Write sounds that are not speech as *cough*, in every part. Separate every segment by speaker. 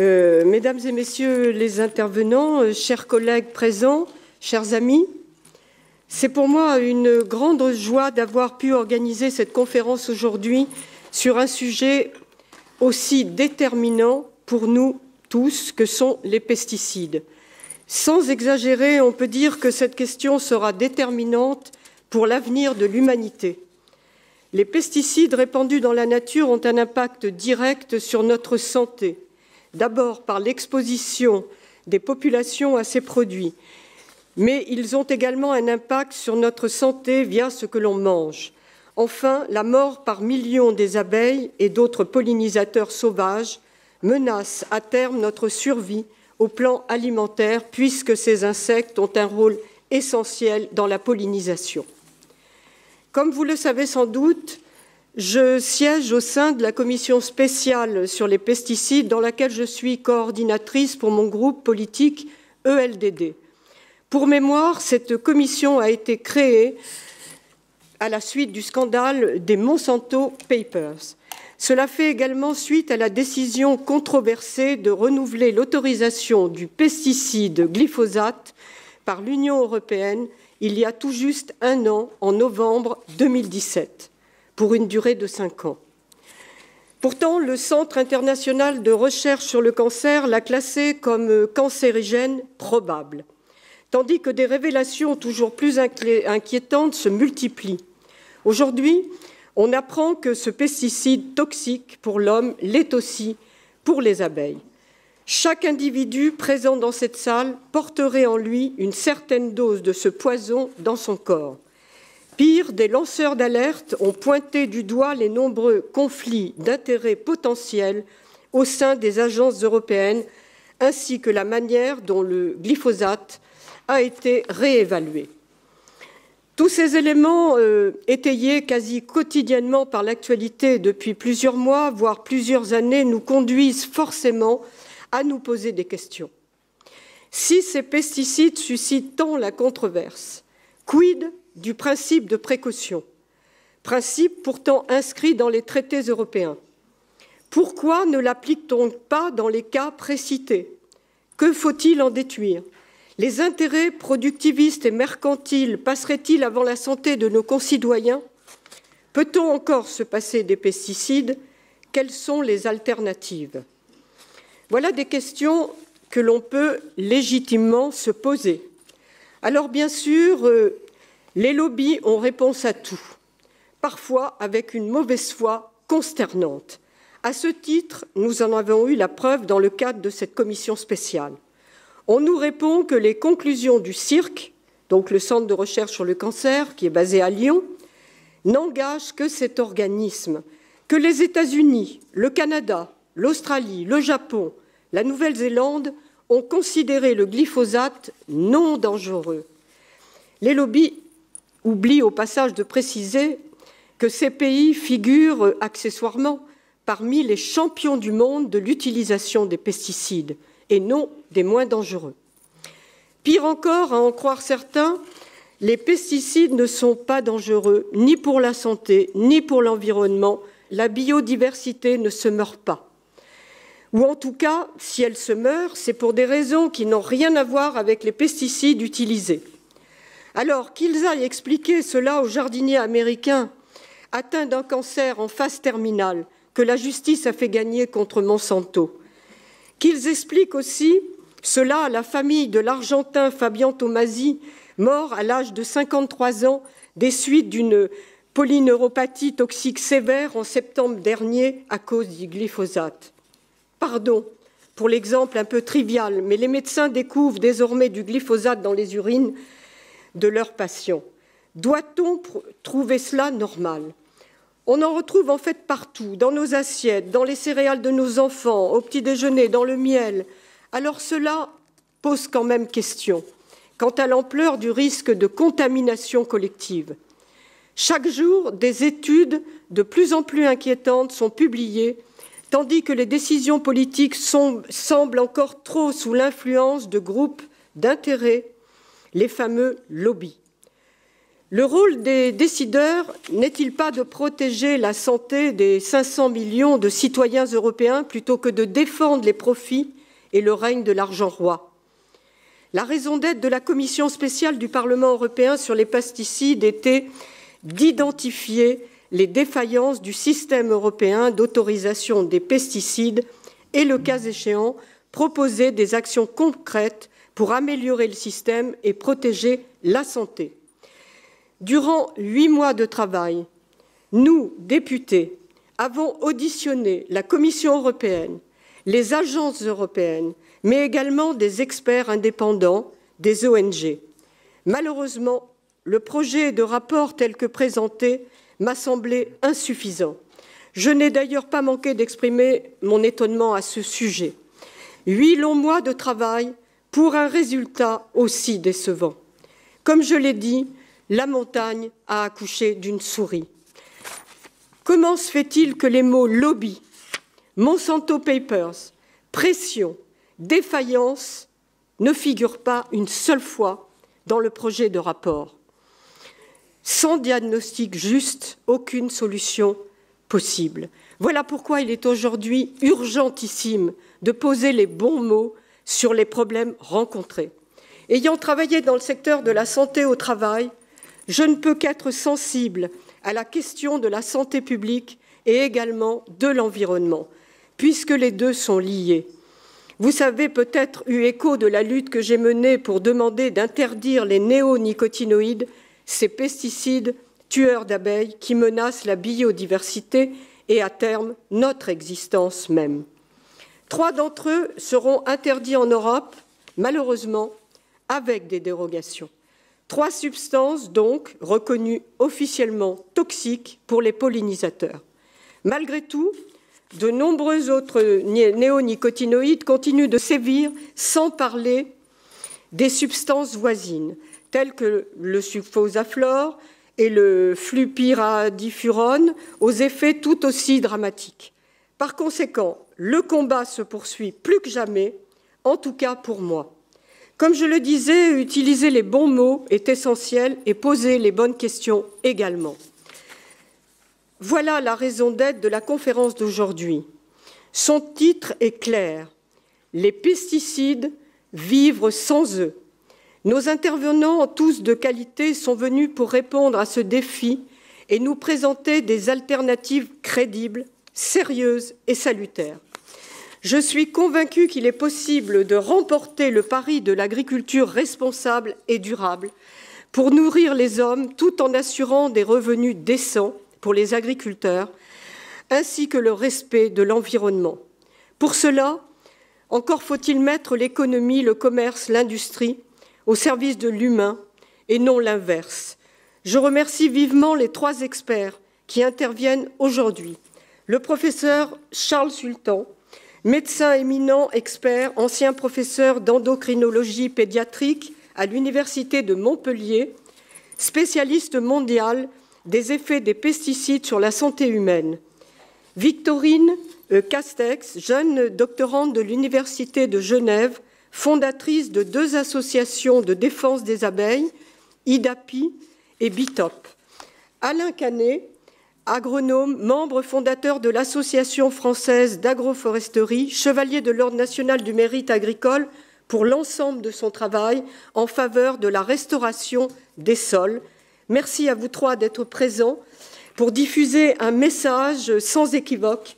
Speaker 1: Euh, mesdames et messieurs les intervenants, euh, chers collègues présents, chers amis, c'est pour moi une grande joie d'avoir pu organiser cette conférence aujourd'hui sur un sujet aussi déterminant pour nous tous que sont les pesticides. Sans exagérer, on peut dire que cette question sera déterminante pour l'avenir de l'humanité. Les pesticides répandus dans la nature ont un impact direct sur notre santé d'abord par l'exposition des populations à ces produits, mais ils ont également un impact sur notre santé via ce que l'on mange. Enfin, la mort par millions des abeilles et d'autres pollinisateurs sauvages menace à terme notre survie au plan alimentaire puisque ces insectes ont un rôle essentiel dans la pollinisation. Comme vous le savez sans doute, je siège au sein de la commission spéciale sur les pesticides dans laquelle je suis coordinatrice pour mon groupe politique ELDD. Pour mémoire, cette commission a été créée à la suite du scandale des Monsanto Papers. Cela fait également suite à la décision controversée de renouveler l'autorisation du pesticide glyphosate par l'Union européenne il y a tout juste un an, en novembre 2017 pour une durée de 5 ans. Pourtant, le Centre international de recherche sur le cancer l'a classé comme euh, cancérigène probable, tandis que des révélations toujours plus inquiétantes se multiplient. Aujourd'hui, on apprend que ce pesticide toxique pour l'homme l'est aussi pour les abeilles. Chaque individu présent dans cette salle porterait en lui une certaine dose de ce poison dans son corps. Pire, des lanceurs d'alerte ont pointé du doigt les nombreux conflits d'intérêts potentiels au sein des agences européennes, ainsi que la manière dont le glyphosate a été réévalué. Tous ces éléments, euh, étayés quasi quotidiennement par l'actualité depuis plusieurs mois, voire plusieurs années, nous conduisent forcément à nous poser des questions. Si ces pesticides suscitent tant la controverse, quid du principe de précaution, principe pourtant inscrit dans les traités européens. Pourquoi ne l'applique-t-on pas dans les cas précités Que faut-il en détruire Les intérêts productivistes et mercantiles passeraient-ils avant la santé de nos concitoyens Peut-on encore se passer des pesticides Quelles sont les alternatives Voilà des questions que l'on peut légitimement se poser. Alors bien sûr, euh, les lobbies ont réponse à tout, parfois avec une mauvaise foi consternante. À ce titre, nous en avons eu la preuve dans le cadre de cette commission spéciale. On nous répond que les conclusions du CIRC, donc le Centre de recherche sur le cancer, qui est basé à Lyon, n'engagent que cet organisme, que les États-Unis, le Canada, l'Australie, le Japon, la Nouvelle-Zélande ont considéré le glyphosate non dangereux. Les lobbies oublie au passage de préciser que ces pays figurent accessoirement parmi les champions du monde de l'utilisation des pesticides et non des moins dangereux. Pire encore, à en croire certains, les pesticides ne sont pas dangereux ni pour la santé ni pour l'environnement. La biodiversité ne se meurt pas. Ou en tout cas, si elle se meurt, c'est pour des raisons qui n'ont rien à voir avec les pesticides utilisés. Alors qu'ils aillent expliquer cela aux jardiniers américains atteints d'un cancer en phase terminale que la justice a fait gagner contre Monsanto, qu'ils expliquent aussi cela à la famille de l'Argentin Fabian Tomasi, mort à l'âge de 53 ans des suites d'une polyneuropathie toxique sévère en septembre dernier à cause du glyphosate. Pardon pour l'exemple un peu trivial, mais les médecins découvrent désormais du glyphosate dans les urines de leurs patients. Doit-on trouver cela normal On en retrouve en fait partout, dans nos assiettes, dans les céréales de nos enfants, au petit déjeuner, dans le miel. Alors cela pose quand même question quant à l'ampleur du risque de contamination collective. Chaque jour, des études de plus en plus inquiétantes sont publiées, tandis que les décisions politiques semblent encore trop sous l'influence de groupes d'intérêt les fameux lobbies. Le rôle des décideurs n'est-il pas de protéger la santé des 500 millions de citoyens européens plutôt que de défendre les profits et le règne de l'argent roi La raison d'être de la commission spéciale du Parlement européen sur les pesticides était d'identifier les défaillances du système européen d'autorisation des pesticides et, le cas échéant, proposer des actions concrètes pour améliorer le système et protéger la santé. Durant huit mois de travail, nous, députés, avons auditionné la Commission européenne, les agences européennes, mais également des experts indépendants, des ONG. Malheureusement, le projet de rapport tel que présenté m'a semblé insuffisant. Je n'ai d'ailleurs pas manqué d'exprimer mon étonnement à ce sujet. Huit longs mois de travail pour un résultat aussi décevant. Comme je l'ai dit, la montagne a accouché d'une souris. Comment se fait-il que les mots lobby, Monsanto Papers, pression, défaillance ne figurent pas une seule fois dans le projet de rapport Sans diagnostic juste, aucune solution possible. Voilà pourquoi il est aujourd'hui urgentissime de poser les bons mots sur les problèmes rencontrés. Ayant travaillé dans le secteur de la santé au travail, je ne peux qu'être sensible à la question de la santé publique et également de l'environnement, puisque les deux sont liés. Vous savez peut-être eu écho de la lutte que j'ai menée pour demander d'interdire les néonicotinoïdes, ces pesticides tueurs d'abeilles qui menacent la biodiversité et à terme notre existence même. Trois d'entre eux seront interdits en Europe, malheureusement, avec des dérogations. Trois substances, donc, reconnues officiellement toxiques pour les pollinisateurs. Malgré tout, de nombreux autres néonicotinoïdes continuent de sévir sans parler des substances voisines, telles que le sulfosaflore et le flupyradifurone, aux effets tout aussi dramatiques. Par conséquent, le combat se poursuit plus que jamais, en tout cas pour moi. Comme je le disais, utiliser les bons mots est essentiel et poser les bonnes questions également. Voilà la raison d'être de la conférence d'aujourd'hui. Son titre est clair. Les pesticides, vivre sans eux. Nos intervenants, tous de qualité, sont venus pour répondre à ce défi et nous présenter des alternatives crédibles, sérieuses et salutaires. Je suis convaincue qu'il est possible de remporter le pari de l'agriculture responsable et durable pour nourrir les hommes tout en assurant des revenus décents pour les agriculteurs ainsi que le respect de l'environnement. Pour cela, encore faut-il mettre l'économie, le commerce, l'industrie au service de l'humain et non l'inverse. Je remercie vivement les trois experts qui interviennent aujourd'hui. Le professeur Charles Sultan, Médecin éminent, expert, ancien professeur d'endocrinologie pédiatrique à l'Université de Montpellier, spécialiste mondial des effets des pesticides sur la santé humaine. Victorine euh, Castex, jeune doctorante de l'Université de Genève, fondatrice de deux associations de défense des abeilles, IDAPI et BITOP. Alain Canet, agronome, membre fondateur de l'Association française d'agroforesterie, chevalier de l'Ordre national du mérite agricole pour l'ensemble de son travail en faveur de la restauration des sols. Merci à vous trois d'être présents pour diffuser un message sans équivoque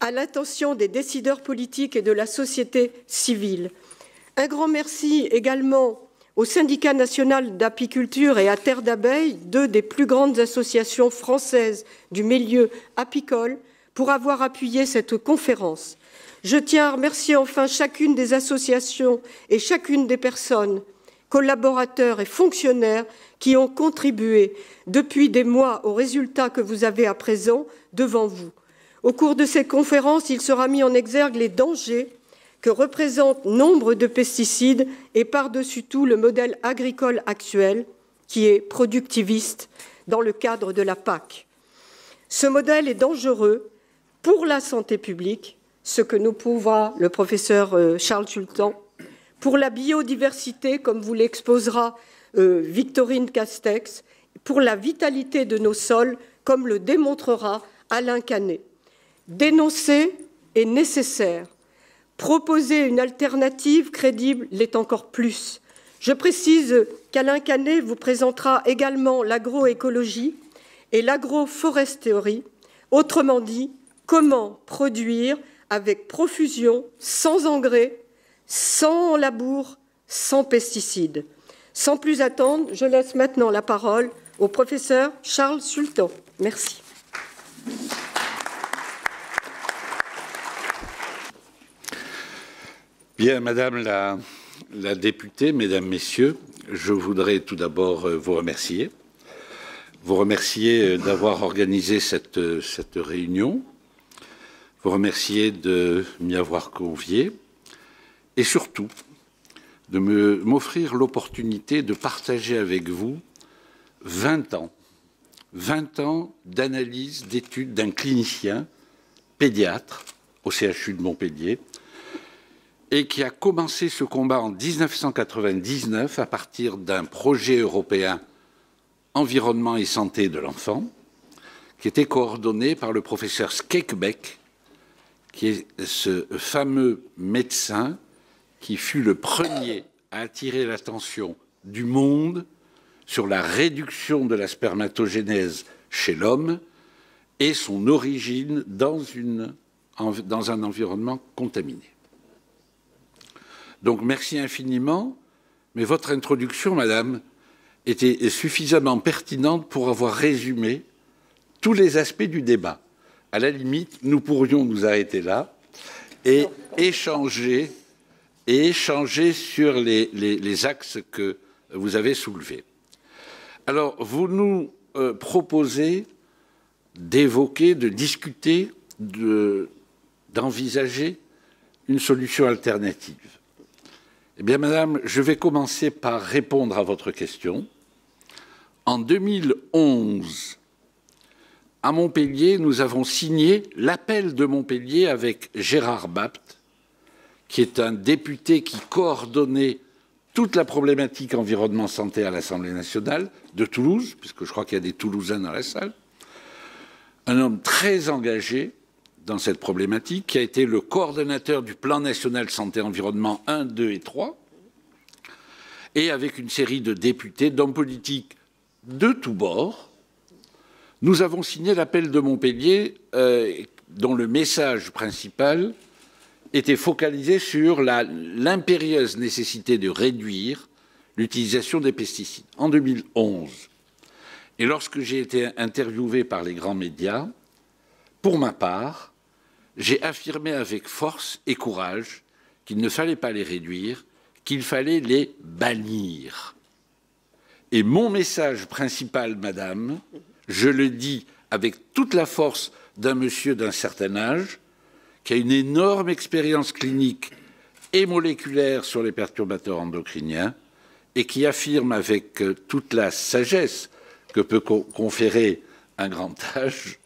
Speaker 1: à l'attention des décideurs politiques et de la société civile. Un grand merci également au syndicat national d'apiculture et à Terre d'abeilles, deux des plus grandes associations françaises du milieu apicole, pour avoir appuyé cette conférence. Je tiens à remercier enfin chacune des associations et chacune des personnes, collaborateurs et fonctionnaires qui ont contribué depuis des mois aux résultats que vous avez à présent devant vous. Au cours de cette conférence, il sera mis en exergue les dangers que représentent nombre de pesticides et par-dessus tout le modèle agricole actuel qui est productiviste dans le cadre de la PAC. Ce modèle est dangereux pour la santé publique, ce que nous prouvera le professeur euh, Charles Sultan, pour la biodiversité, comme vous l'exposera euh, Victorine Castex, pour la vitalité de nos sols, comme le démontrera Alain Canet. Dénoncer est nécessaire, Proposer une alternative crédible l'est encore plus. Je précise qu'Alain Canet vous présentera également l'agroécologie et l'agroforesterie, autrement dit, comment produire avec profusion, sans engrais, sans labour, sans pesticides. Sans plus attendre, je laisse maintenant la parole au professeur Charles Sultan. Merci.
Speaker 2: Madame la, députée, Mesdames, Messieurs, je voudrais tout d'abord euh, vous remercier. Vous remercier euh, d'avoir organisé cette, euh, cette réunion. Vous remercier de m'y avoir convié. Et surtout, de m'offrir l'opportunité de partager avec vous 20 ans. 20 ans d'analyse, d'études d'un clinicien pédiatre au CHU de Montpellier, et qui a commencé ce combat en 1999 à partir d'un projet européen environnement et santé de l'enfant, qui était coordonné par le professeur Skekbeck, qui est ce fameux médecin qui fut le premier à attirer l'attention du monde sur la réduction de la spermatogénèse chez l'homme et son origine dans un environnement contaminé. Donc merci infiniment, mais votre introduction, Madame, était suffisamment pertinente pour avoir résumé tous les aspects du débat. À la limite, nous pourrions nous arrêter là et échanger, et échanger sur les, axes que vous avez soulevés. Alors, vous nous euh, proposez d'évoquer, de discuter, d'envisager une solution alternative. Eh bien, Madame, je vais commencer par répondre à votre question. En 2011, à Montpellier, nous avons signé l'appel de Montpellier avec Gérard Bapt, qui est un député qui coordonnait toute la problématique environnement-santé à l'Assemblée nationale de Toulouse, puisque je crois qu'il y a des Toulousains dans la salle. Un homme très engagé, dans cette problématique, qui a été le coordonnateur du plan national santé-environnement 1, 2 et 3, et avec une série de députés, d'hommes politiques de tous bords, nous avons signé l'appel de Montpellier, euh, dont le message principal était focalisé sur l'impérieuse nécessité de réduire l'utilisation des pesticides. En 2011, et lorsque j'ai été interviewé par les grands médias, pour ma part, j'ai affirmé avec force et courage qu'il ne fallait pas les réduire, qu'il fallait les bannir. Et mon message principal, madame, je le dis avec toute la force d'un monsieur d'un certain âge, qui a une énorme expérience clinique et moléculaire sur les perturbateurs endocriniens, et qui affirme avec euh, toute la sagesse que peut conférer un grand âge,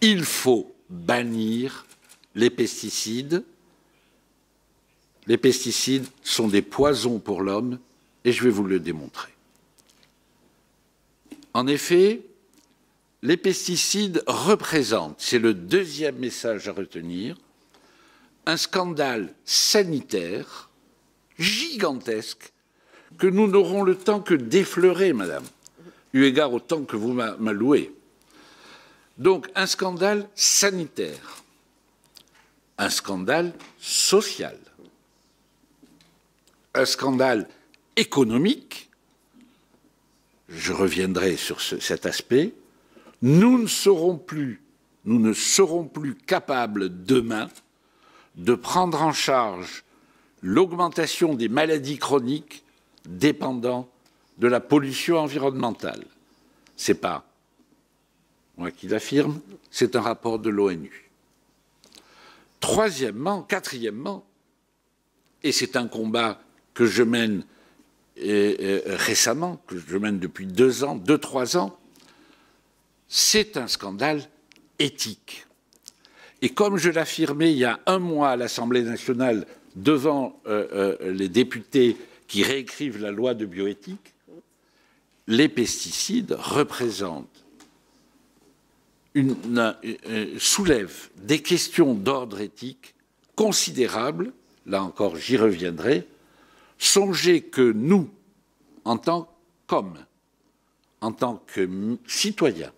Speaker 2: il faut bannir les pesticides. Les pesticides sont des poisons pour l'homme et je vais vous le démontrer. En effet, les pesticides représentent, c'est le deuxième message à retenir, un scandale sanitaire gigantesque que nous n'aurons le temps que d'effleurer, madame, eu égard au temps que vous m'allouez. Donc un scandale sanitaire, un scandale social, un scandale économique, je reviendrai sur cet aspect, nous ne serons plus, nous ne serons plus capables demain de prendre en charge l'augmentation des maladies chroniques dépendant de la pollution environnementale. n'est pas moi qui l'affirme, c'est un rapport de l'ONU. Troisièmement, quatrièmement, et c'est un combat que je mène récemment, que je mène depuis deux ans, deux, trois ans, c'est un scandale éthique. Et comme je l'affirmais il y a un mois à l'Assemblée nationale devant euh, euh, les députés qui réécrivent la loi de bioéthique, les pesticides représentent euh, soulève des questions d'ordre éthique considérables, là encore j'y reviendrai, songez que nous, en tant qu'hommes, en tant que citoyens,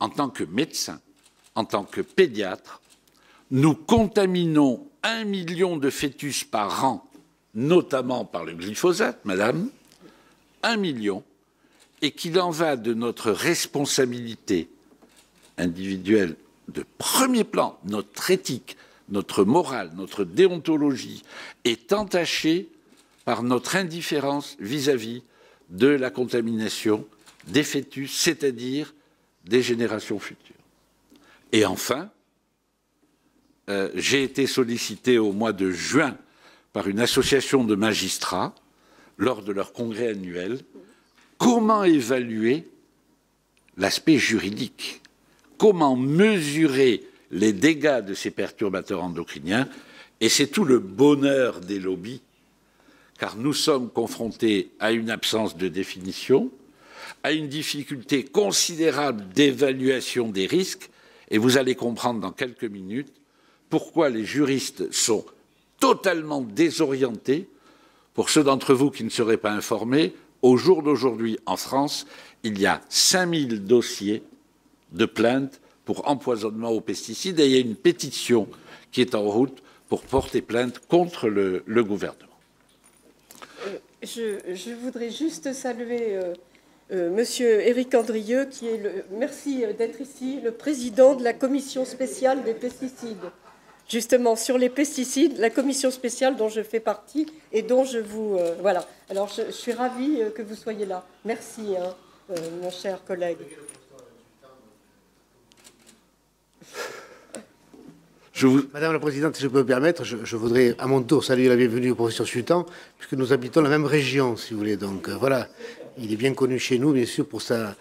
Speaker 2: en tant que médecins, en tant que pédiatres, nous contaminons un million de fœtus par an, notamment par le glyphosate, madame, un million, et qu'il en va de notre responsabilité individuelle de premier plan, notre éthique, notre morale, notre déontologie est entachée par notre indifférence vis-à-vis de la contamination des fœtus, c'est-à-dire des générations futures. Et enfin, euh, j'ai été sollicité au mois de juin par une association de magistrats lors de leur congrès annuel comment évaluer l'aspect juridique comment mesurer les dégâts de ces perturbateurs endocriniens. Et c'est tout le bonheur des lobbies, car nous sommes confrontés à une absence de définition, à une difficulté considérable d'évaluation des risques, et vous allez comprendre dans quelques minutes pourquoi les juristes sont totalement désorientés. Pour ceux d'entre vous qui ne seraient pas informés, au jour d'aujourd'hui, en France, il y a 5000 dossiers de plaintes pour empoisonnement aux pesticides et il y a une pétition qui est en route pour porter plainte contre le, gouvernement.
Speaker 1: Euh, je, voudrais juste saluer M. Euh, euh, Monsieur Éric Andrieux, qui est le merci d'être ici, le président de la commission spéciale des pesticides. Justement, sur les pesticides, la commission spéciale dont je fais partie et dont je vous voilà. Alors, je, suis ravie que vous soyez là. Merci, hein, mon cher collègue.
Speaker 2: Madame la Présidente, si je peux me permettre, je, voudrais à mon tour saluer la bienvenue au professeur Sultan, puisque nous habitons la même région, si vous voulez. Donc euh, voilà, il est bien connu chez nous, bien sûr, pour sa,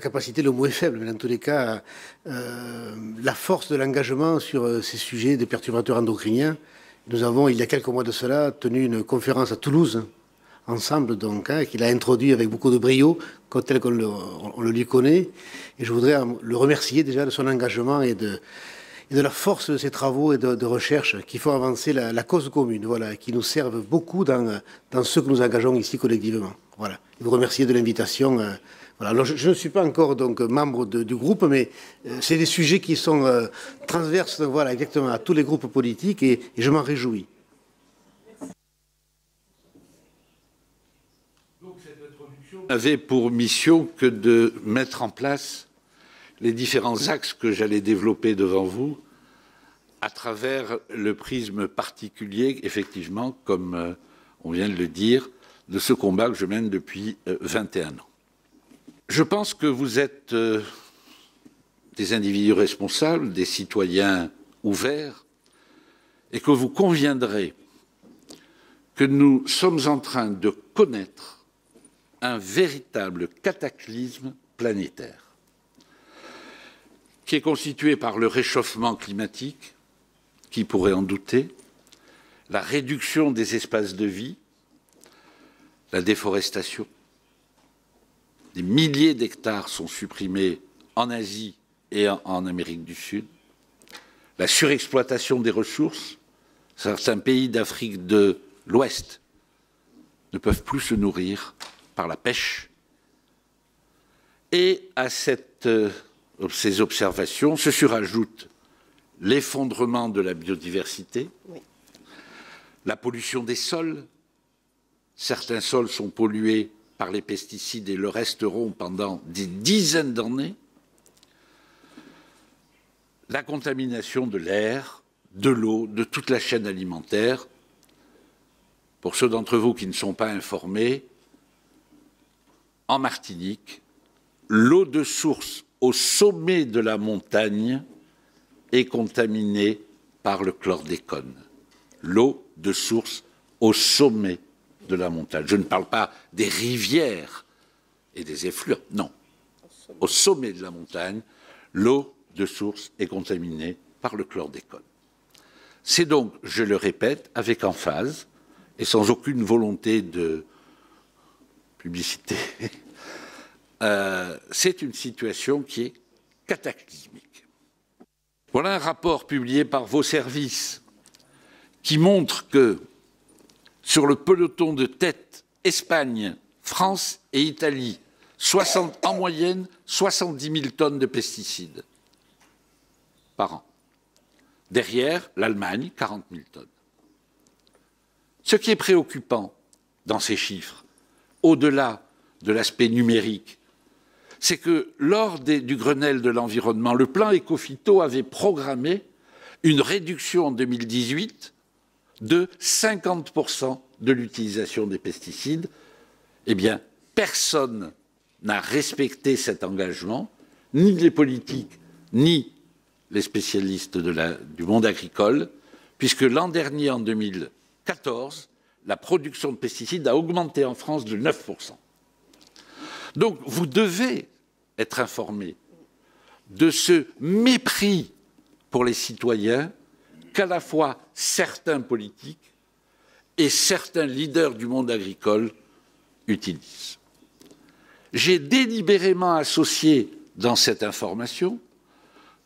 Speaker 2: capacité, le mot est faible, mais dans tous les cas, euh, la force de l'engagement sur euh, ces sujets des perturbateurs endocriniens. Nous avons, il y a quelques mois de cela, tenu une conférence à Toulouse ensemble, donc, hein, qu'il a introduit avec beaucoup de brio, tel qu'on le, lui connaît. Et je voudrais le remercier déjà de son engagement et de, de la force de ses travaux et de, de recherche qui font avancer la, cause commune, voilà, qui nous servent beaucoup dans, ce que nous engageons ici collectivement. Voilà. Et vous remercier de l'invitation. Euh, voilà. je, ne suis pas encore donc membre du groupe, mais euh, c'est des sujets qui sont euh, transverses, voilà, exactement, à tous les groupes politiques, et je m'en réjouis. avait pour mission que de mettre en place les différents axes que j'allais développer devant vous à travers le prisme particulier, effectivement, comme euh, on vient de le dire, de ce combat que je mène depuis 21 euh, ans. Je pense que vous êtes euh, des individus responsables, des citoyens ouverts, et que vous conviendrez que nous sommes en train de connaître un véritable cataclysme planétaire qui est constitué par le réchauffement climatique, qui pourrait en douter, la réduction des espaces de vie, la déforestation. Des milliers d'hectares sont supprimés en Asie et en, Amérique du Sud, la surexploitation des ressources. Certains pays d'Afrique de l'Ouest ne peuvent plus se nourrir par la pêche. Et à euh, ces observations se surajoute l'effondrement de la biodiversité, la pollution des sols. Certains sols sont pollués par les pesticides et le resteront pendant des dizaines d'années. La contamination de l'air, de l'eau, de toute la chaîne alimentaire. Pour ceux d'entre vous qui ne sont pas informés, en Martinique, l'eau de source au sommet de la montagne est contaminée par le chlordécone. L'eau de source au sommet de la montagne. Je ne parle pas des rivières et des effluents, non. Au sommet de la montagne, l'eau de source est contaminée par le chlordécone. C'est donc, je le répète, avec emphase et sans aucune volonté de publicité, *laughs* euh, c'est une situation qui est cataclysmique. Voilà un rapport publié par vos services qui montre que sur le peloton de tête Espagne, France et Italie, 60, en moyenne 70 000 tonnes de pesticides par an. Derrière, l'Allemagne, 40 000 tonnes. Ce qui est préoccupant dans ces chiffres, au-delà de l'aspect numérique, c'est que lors du Grenelle de l'environnement, le plan Ecofito avait programmé une réduction en 2018 de 50% de l'utilisation des pesticides. Eh bien, personne n'a respecté cet engagement, ni les politiques, ni les spécialistes du monde agricole, puisque l'an dernier, en 2014, la production de pesticides a augmenté en France de 9%. Donc vous devez être informé de ce mépris pour les citoyens qu'à la fois certains politiques et certains leaders du monde agricole utilisent. J'ai délibérément associé dans cette information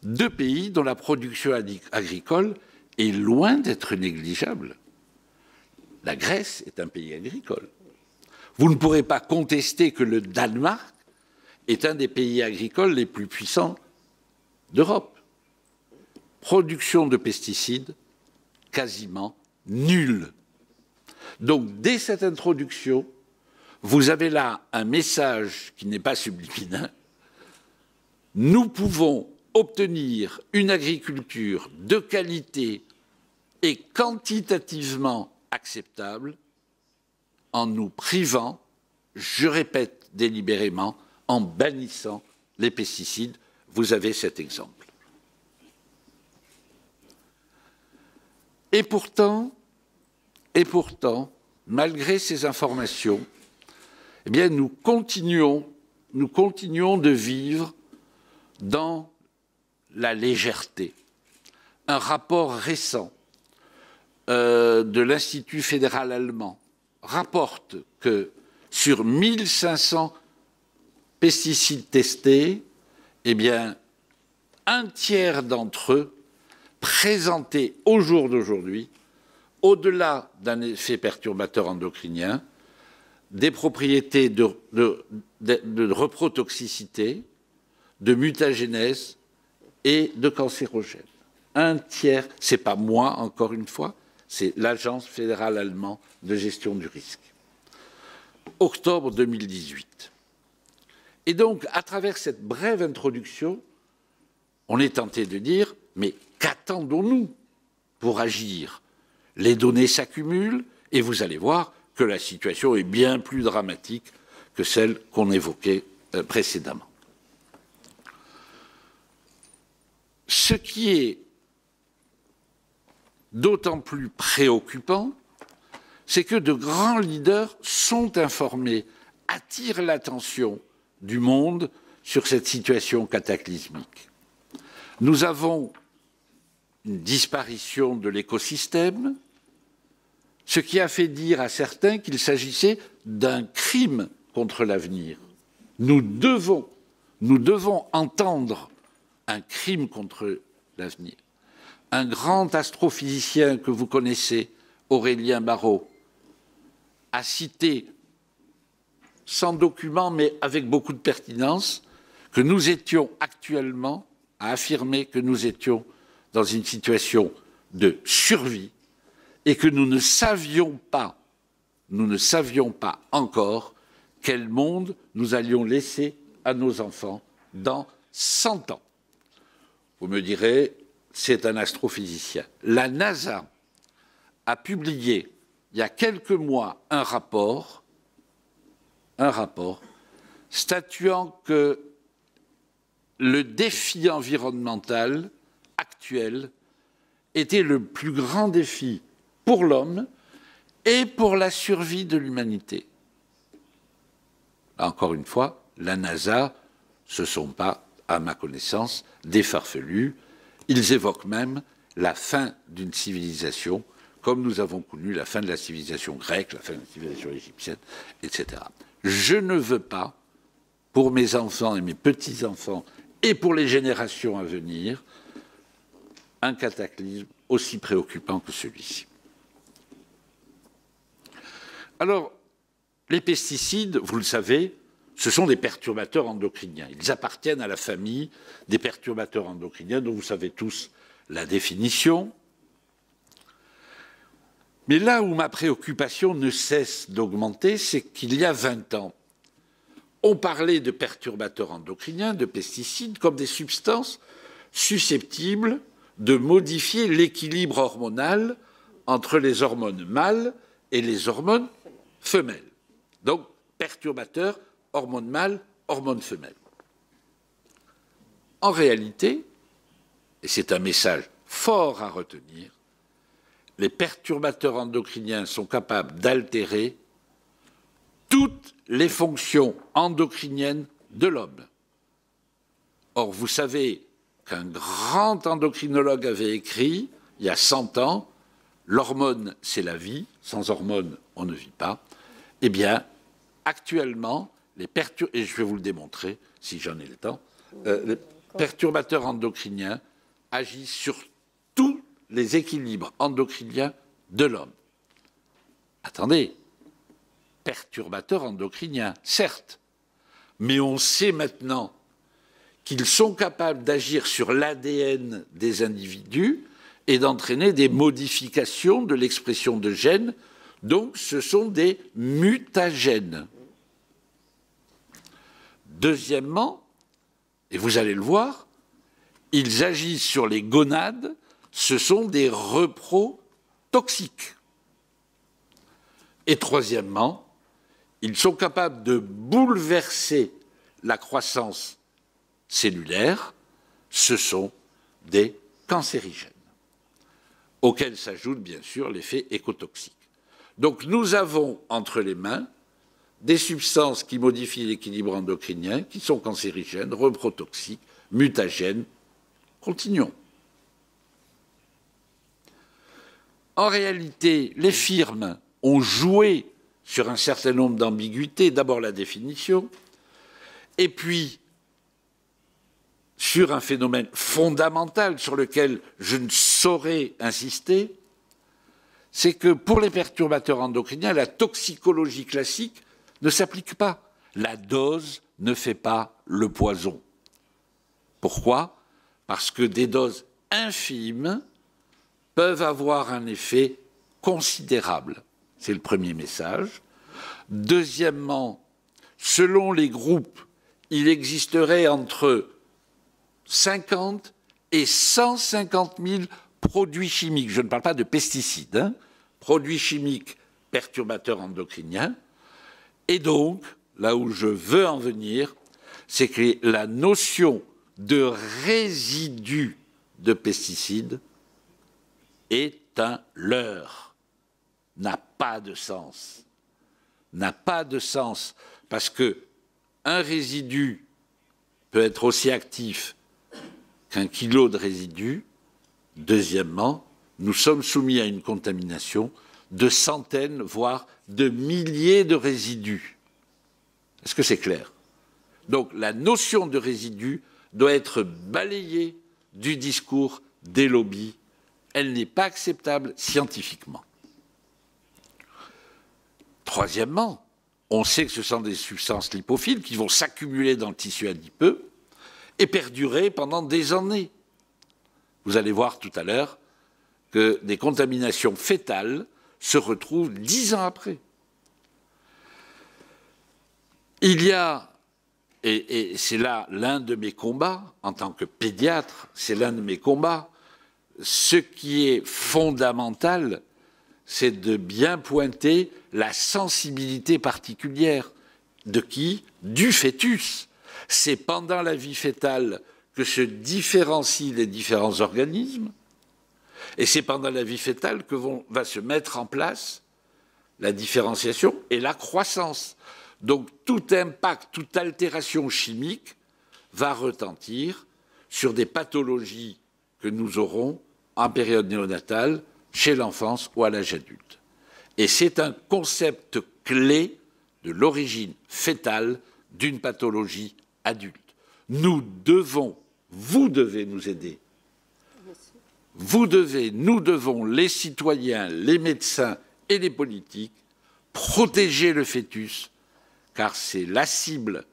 Speaker 2: deux pays dont la production agricole est loin d'être négligeable la Grèce est un pays agricole. Vous ne pourrez pas contester que le Danemark est un des pays agricoles les plus puissants d'Europe. Production de pesticides quasiment nulle. Donc dès cette introduction, vous avez là un message qui n'est pas subliminal. Nous pouvons obtenir une agriculture de qualité et quantitativement acceptable en nous privant, je répète délibérément, en bannissant les pesticides. Vous avez cet exemple. Et pourtant, et pourtant, malgré ces informations, eh bien, nous continuons, nous continuons de vivre dans la légèreté. Un rapport récent euh, de l'Institut fédéral allemand rapporte que sur 1500 pesticides testés, eh bien, un tiers d'entre eux présentaient au jour d'aujourd'hui, au-delà d'un effet perturbateur endocrinien, des propriétés de, de, de reprotoxicité, de mutagénèse et de cancérogène. Un tiers, c'est pas moi encore une fois, c'est l'Agence fédérale allemande de gestion du risque. Octobre 2018. Et donc, à travers cette brève introduction, on est tenté de dire, mais qu'attendons-nous pour agir Les données s'accumulent et vous allez voir que la situation est bien plus dramatique que celle qu'on évoquait euh, précédemment. Ce qui est d'autant plus préoccupant, c'est que de grands leaders sont informés, attirent l'attention du monde sur cette situation cataclysmique. Nous avons une disparition de l'écosystème, ce qui a fait dire à certains qu'il s'agissait d'un crime contre l'avenir. Nous devons, nous devons entendre un crime contre l'avenir un grand astrophysicien que vous connaissez, Aurélien Barrault, a cité, sans document mais avec beaucoup de pertinence, que nous étions actuellement, a affirmé que nous étions dans une situation de survie et que nous ne savions pas, nous ne savions pas encore quel monde nous allions laisser à nos enfants dans 100 ans. Vous me direz, c'est un astrophysicien. La NASA a publié il y a quelques mois un rapport, un rapport statuant que le défi environnemental actuel était le plus grand défi pour l'homme et pour la survie de l'humanité. Encore une fois, la NASA, ce ne sont pas, à ma connaissance, des farfelus, ils évoquent même la fin d'une civilisation, comme nous avons connu la fin de la civilisation grecque, la fin de la civilisation égyptienne, etc. Je ne veux pas, pour mes enfants et mes petits-enfants, et pour les générations à venir, un cataclysme aussi préoccupant que celui-ci. Alors, les pesticides, vous le savez, ce sont des perturbateurs endocriniens. Ils appartiennent à la famille des perturbateurs endocriniens dont vous savez tous la définition. Mais là où ma préoccupation ne cesse d'augmenter, c'est qu'il y a 20 ans, on parlait de perturbateurs endocriniens, de pesticides, comme des substances susceptibles de modifier l'équilibre hormonal entre les hormones mâles et les hormones femelles. Donc, perturbateurs Hormones mâles, hormones femelles. En réalité, et c'est un message fort à retenir, les perturbateurs endocriniens sont capables d'altérer toutes les fonctions endocriniennes de l'homme. Or, vous savez qu'un grand endocrinologue avait écrit, il y a 100 ans, L'hormone, c'est la vie, sans hormone, on ne vit pas. Eh bien, actuellement, les et je vais vous le démontrer si j'en ai le temps, euh, les perturbateurs endocriniens agissent sur tous les équilibres endocriniens de l'homme. Attendez, perturbateurs endocriniens, certes, mais on sait maintenant qu'ils sont capables d'agir sur l'ADN des individus et d'entraîner des modifications de l'expression de gènes. Donc ce sont des mutagènes. Deuxièmement, et vous allez le voir, ils agissent sur les gonades, ce sont des reprotoxiques. toxiques. Et troisièmement, ils sont capables de bouleverser la croissance cellulaire, ce sont des cancérigènes, auxquels s'ajoute bien sûr l'effet écotoxique. Donc nous avons entre les mains des substances qui modifient l'équilibre endocrinien, qui sont cancérigènes, reprotoxiques, mutagènes. Continuons. En réalité, les firmes ont joué sur un certain nombre d'ambiguïtés, d'abord la définition, et puis sur un phénomène fondamental sur lequel je ne saurais insister, c'est que pour les perturbateurs endocriniens, la toxicologie classique ne s'applique pas. La dose ne fait pas le poison. Pourquoi Parce que des doses infimes peuvent avoir un effet considérable. C'est le premier message. Deuxièmement, selon les groupes, il existerait entre 50 et 150 000 produits chimiques. Je ne parle pas de pesticides, hein. produits chimiques perturbateurs endocriniens et donc, là où je veux en venir, c'est que la notion de résidu de pesticides est un leurre, n'a pas de sens. N'a pas de sens parce que un résidu peut être aussi actif qu'un kilo de résidu. Deuxièmement, nous sommes soumis à une contamination de centaines, voire de milliers de résidus. Est-ce que c'est clair Donc la notion de résidus doit être balayée du discours des lobbies. Elle n'est pas acceptable scientifiquement. Troisièmement, on sait que ce sont des substances lipophiles qui vont s'accumuler dans le tissu adipeux et perdurer pendant des années. Vous allez voir tout à l'heure que des contaminations fétales se retrouvent dix ans après. Il y a, et, c'est là l'un de mes combats, en tant que pédiatre, c'est l'un de mes combats, ce qui est fondamental, c'est de bien pointer la sensibilité particulière de qui Du fœtus. C'est pendant la vie fœtale que se différencient les différents organismes, et c'est pendant la vie fétale que vont, va se mettre en place la différenciation et la croissance. Donc tout impact, toute altération chimique va retentir sur des pathologies que nous aurons en période néonatale, chez l'enfance ou à l'âge adulte. Et c'est un concept clé de l'origine fétale d'une pathologie adulte. Nous devons, vous devez nous aider vous devez, nous devons, les citoyens, les médecins et les politiques, protéger le fœtus, car c'est la cible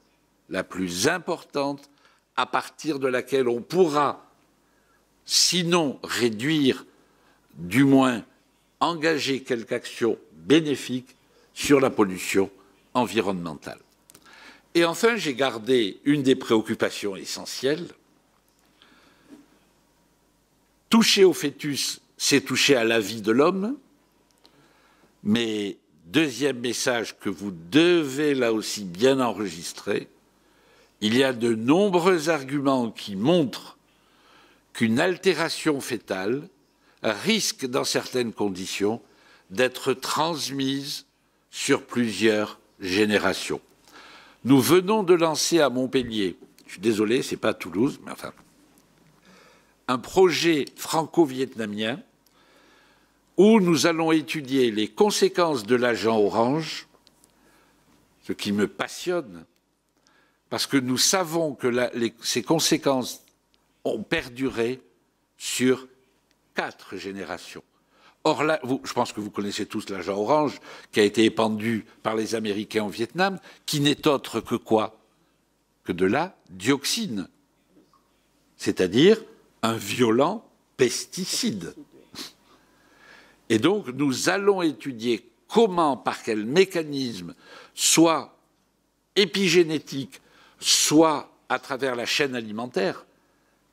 Speaker 2: la plus importante à partir de laquelle on pourra, sinon réduire, du moins engager quelque action bénéfique sur la pollution environnementale. Et enfin, j'ai gardé une des préoccupations essentielles, toucher au fœtus, c'est toucher à la vie de l'homme. Mais deuxième message que vous devez là aussi bien enregistrer, il y a de nombreux arguments qui montrent qu'une altération fétale risque, dans certaines conditions, d'être transmise sur plusieurs générations. Nous venons de lancer à Montpellier, je suis désolé, c'est pas Toulouse, mais enfin, un projet franco-vietnamien où nous allons étudier les conséquences de l'agent orange, ce qui me passionne, parce que nous savons que ces conséquences ont perduré sur quatre générations. Or, là, je pense que vous connaissez tous l'agent orange qui a été épandu par les Américains au Vietnam, qui n'est autre que quoi Que de la dioxine, c'est-à-dire un violent pesticide. Et donc, nous allons étudier comment, par quel mécanisme, soit épigénétique, soit à travers la chaîne alimentaire,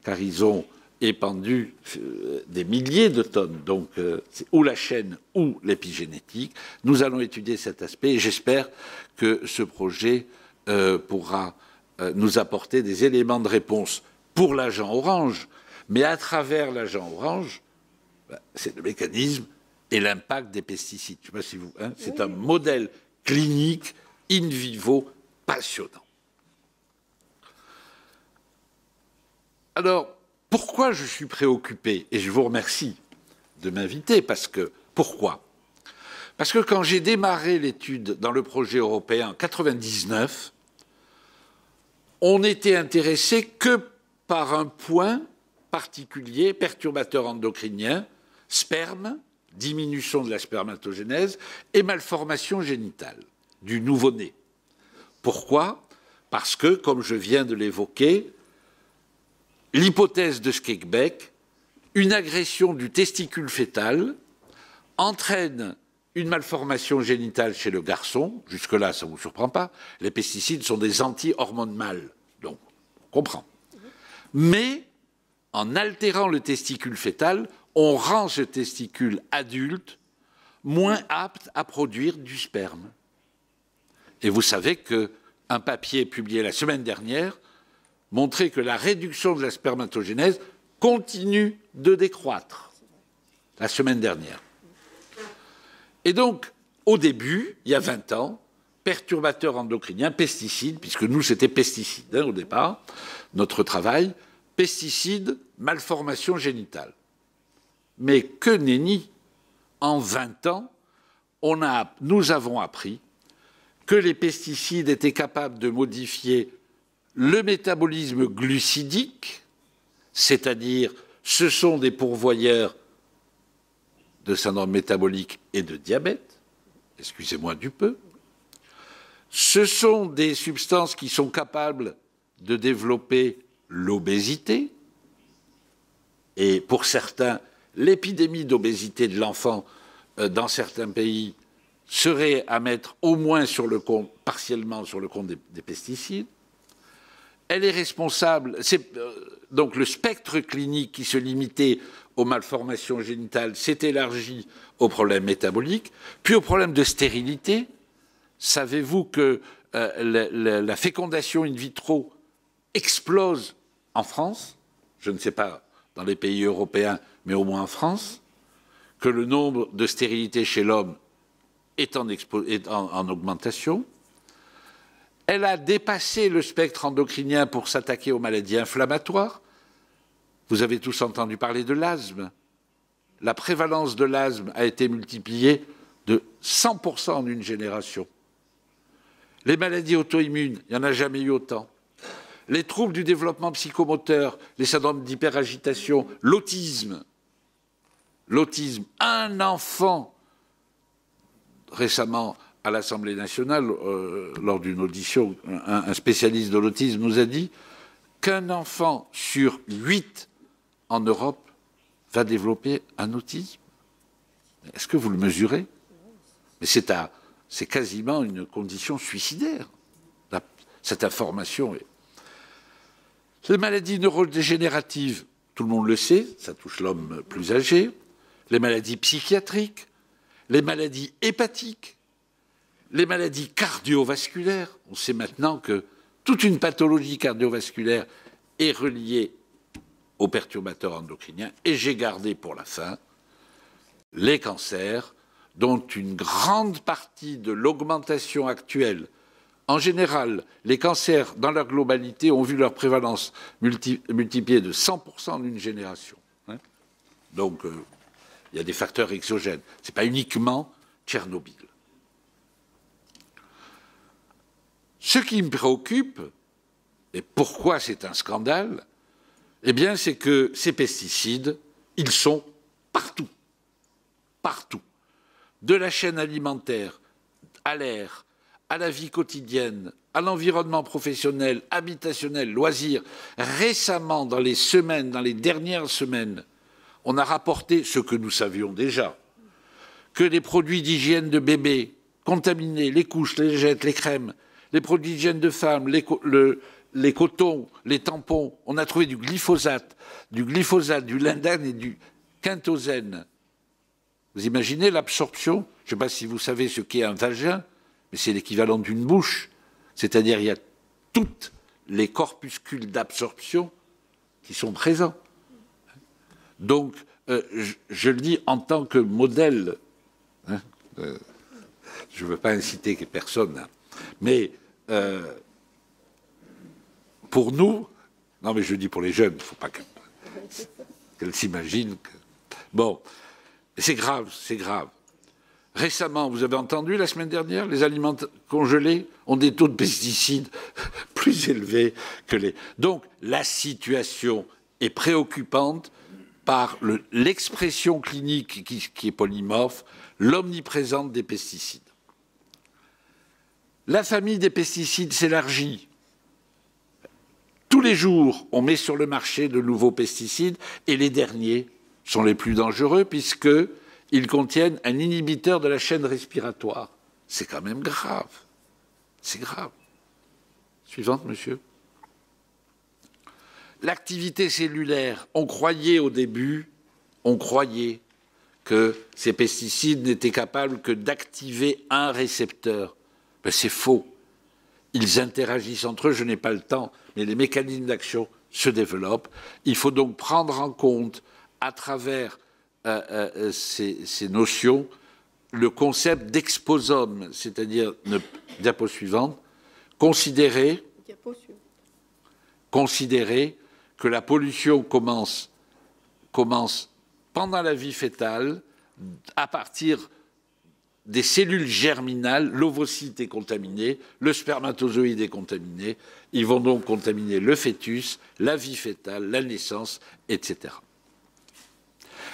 Speaker 2: car ils ont épandu euh, des milliers de tonnes, donc euh, c'est ou la chaîne ou l'épigénétique. Nous allons étudier cet aspect et j'espère que ce projet euh, pourra nous apporter des éléments de réponse pour l'agent orange, mais à travers l'agent orange, ben, c'est le mécanisme et l'impact des pesticides. Je sais si vous. Hein, c'est un modèle clinique in vivo passionnant. Alors, pourquoi je suis préoccupé Et je vous remercie de m'inviter parce que pourquoi Parce que quand j'ai démarré l'étude dans le projet européen en 1999, on n'était intéressé que par un point particulier, perturbateurs endocriniens, sperme, diminution de la spermatogénèse et malformation génitale du nouveau-né. Pourquoi Parce que, comme je viens de l'évoquer, l'hypothèse de Skeckbeck, une agression du testicule fœtal entraîne une malformation génitale chez le garçon, jusque-là ça ne vous surprend pas, les pesticides sont des anti-hormones mâles, donc on comprend. Mais en altérant le testicule fœtal, on rend ce testicule adulte moins apte à produire du sperme. Et vous savez qu'un papier publié la semaine dernière montrait que la réduction de la spermatogénèse continue de décroître la semaine dernière. Et donc, au début, il y a 20 ans, perturbateurs endocriniens, pesticides, puisque nous c'était pesticides hein, au départ, notre travail, pesticides, malformation génitales. Mais que nenni, en 20 ans, on a, nous avons appris que les pesticides étaient capables de modifier le métabolisme glucidique, c'est-à-dire ce sont des pourvoyeurs de syndrome métabolique et de diabète, excusez-moi du peu, ce sont des substances qui sont capables de développer l'obésité, et pour certains, l'épidémie d'obésité de l'enfant euh, dans certains pays serait à mettre au moins sur le compte, partiellement sur le compte des, pesticides. Elle est responsable, euh, donc le spectre clinique qui se limitait aux malformations génitales s'est élargi aux problèmes métaboliques, puis aux problèmes de stérilité. Savez-vous que euh, la, fécondation in vitro explose en France, je ne sais pas dans les pays européens, mais au moins en France, que le nombre de stérilités chez l'homme est, en, augmentation. Elle a dépassé le spectre endocrinien pour s'attaquer aux maladies inflammatoires. Vous avez tous entendu parler de l'asthme. La prévalence de l'asthme a été multipliée de 100% en une génération. Les maladies auto-immunes, il n'y en a jamais eu autant les troubles du développement psychomoteur, les syndromes d'hyperagitation, l'autisme. L'autisme. Un enfant, récemment à l'Assemblée nationale, euh, lors d'une audition, un, spécialiste de l'autisme nous a dit qu'un enfant sur huit en Europe va développer un autisme. Est-ce que vous le mesurez Mais c'est quasiment une condition suicidaire. cette information est les maladies neurodégénératives, tout le monde le sait, ça touche l'homme plus âgé. Les maladies psychiatriques, les maladies hépatiques, les maladies cardiovasculaires. On sait maintenant que toute une pathologie cardiovasculaire est reliée aux perturbateurs endocriniens. Et j'ai gardé pour la fin les cancers, dont une grande partie de l'augmentation actuelle en général, les cancers, dans leur globalité, ont vu leur prévalence multiplier multipliée de 100% en une génération. Hein. Donc, euh, il y a des facteurs exogènes. Ce n'est pas uniquement Tchernobyl. Ce qui me préoccupe, et pourquoi c'est un scandale, eh bien, c'est que ces pesticides, ils sont partout. Partout. De la chaîne alimentaire à l'air, à la vie quotidienne, à l'environnement professionnel, habitationnel, loisir. Récemment, dans les semaines, dans les dernières semaines, on a rapporté ce que nous savions déjà, que les produits d'hygiène de bébés contaminés, les couches, les jettes, les crèmes, les produits d'hygiène de femmes, les, les cotons, les tampons, on a trouvé du glyphosate, du glyphosate, du lindane et du quintosène. Vous imaginez l'absorption Je ne sais pas si vous savez ce qu'est un vagin c'est l'équivalent d'une bouche. C'est-à-dire il y a toutes les corpuscules d'absorption qui sont présents. Donc, euh, je, le dis en tant que modèle. Hein, euh, je ne veux pas inciter personne, hein. mais euh, pour nous, non mais je dis pour les jeunes, il ne faut pas qu'elles s'imaginent que... Bon, c'est grave, c'est grave. Récemment, vous avez entendu la semaine dernière, les aliments congelés ont des taux de pesticides *laughs* plus élevés que les. Donc la situation est préoccupante par l'expression clinique qui, qui, est polymorphe, l'omniprésence des pesticides. La famille des pesticides s'élargit. Tous les jours, on met sur le marché de nouveaux pesticides et les derniers sont les plus dangereux puisque ils contiennent un inhibiteur de la chaîne respiratoire. C'est quand même grave. C'est grave. Suivante, monsieur. L'activité cellulaire, on croyait au début, on croyait que ces pesticides n'étaient capables que d'activer un récepteur. Ben, c'est faux. Ils interagissent entre eux, je n'ai pas le temps, mais les mécanismes d'action se développent. Il faut donc prendre en compte, à travers euh, euh, euh, ces, notions, le concept d'exposome, c'est-à-dire diapo suivante, considérer, considérer que la pollution commence, commence pendant la vie fœtale, à partir des cellules germinales, l'ovocyte est contaminé, le spermatozoïde est contaminé, ils vont donc contaminer le fœtus, la vie fétale, la naissance, etc.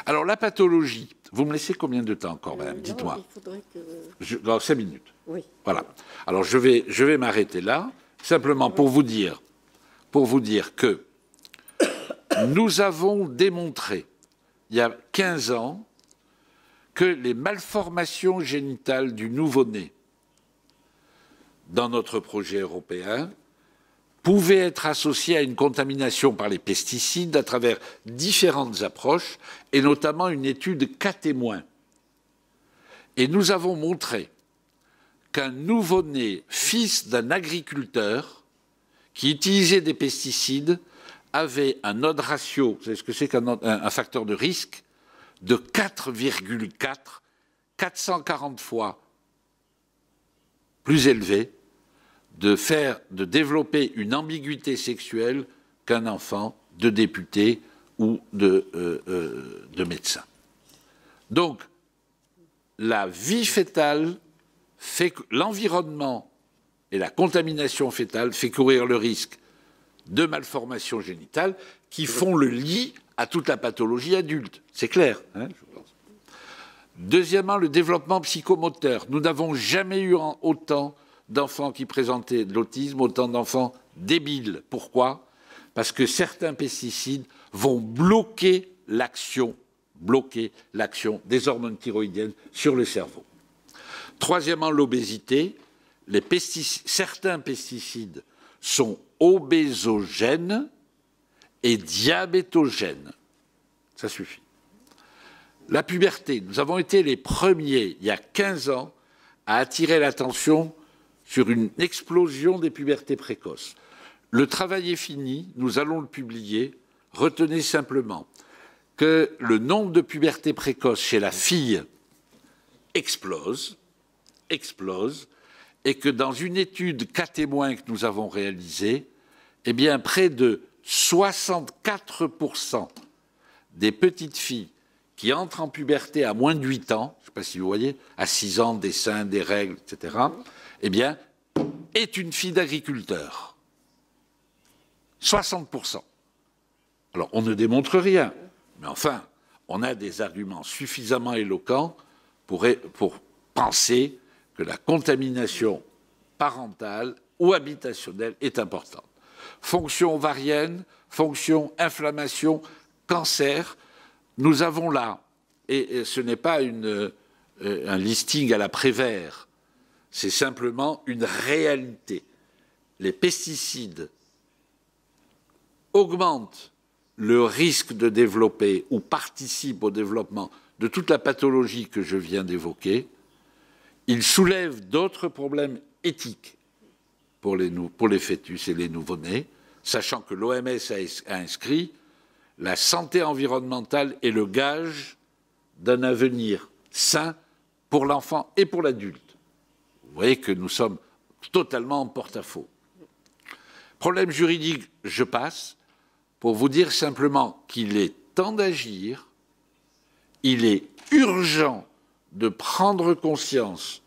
Speaker 2: Alors, la pathologie, vous me laissez combien de temps encore, madame euh, Dites-moi. Oh, cinq minutes. Oui. Voilà. Alors, je vais, je vais m'arrêter là, simplement pour vous dire, pour vous dire que nous avons démontré, il y a 15 ans, que les malformations génitales du nouveau-né, dans notre projet européen, pouvait être associé à une contamination par les pesticides à travers différentes approches, et notamment une étude cas témoins. Et nous avons montré qu'un nouveau-né, fils d'un agriculteur, qui utilisait des pesticides, avait un odds ratio, vous savez ce que c'est qu'un facteur de risque, de 4,4, 440 fois plus élevé de faire, de développer une ambiguïté sexuelle qu'un enfant de député ou de, euh, euh, de médecin. Donc, la vie fétale fait que l'environnement et la contamination fétale fait courir le risque de malformations génitales qui font le lit à toute la pathologie adulte. C'est clair. Hein, Deuxièmement, le développement psychomoteur. Nous n'avons jamais eu autant d'enfants qui présentaient de l'autisme, autant d'enfants débiles. Pourquoi Parce que certains pesticides vont bloquer l'action, bloquer l'action des hormones thyroïdiennes sur le cerveau. Troisièmement, l'obésité. certains pesticides sont obésogènes et diabétogènes. Ça suffit. La puberté, nous avons été les premiers, il y a 15 ans, à attirer l'attention sur une explosion des pubertés précoces. Le travail est fini, nous allons le publier. Retenez simplement que le nombre de pubertés précoces chez la fille explose, explose, et que dans une étude cas témoins que nous avons réalisée, eh bien, près de 64% des petites filles qui entrent en puberté à moins de 8 ans, je ne sais pas si vous voyez, à 6 ans, des seins, des règles, etc., eh bien, est une fille d'agriculteur. 60%. Alors, on ne démontre rien, mais enfin, on a des arguments suffisamment éloquents pour, penser que la contamination parentale ou habitationnelle est importante. Fonction ovarienne, fonction inflammation, cancer, nous avons là, et ce n'est pas euh, un listing à la Prévert, c'est simplement une réalité. Les pesticides augmentent le risque de développer ou participent au développement de toute la pathologie que je viens d'évoquer. Ils soulèvent d'autres problèmes éthiques pour les, fœtus et les nouveau-nés, sachant que l'OMS a, a inscrit la santé environnementale est le gage d'un avenir sain pour l'enfant et pour l'adulte. Vous voyez que nous sommes totalement en porte-à-faux. Problème juridique, je passe pour vous dire simplement qu'il est temps d'agir, il est urgent de prendre conscience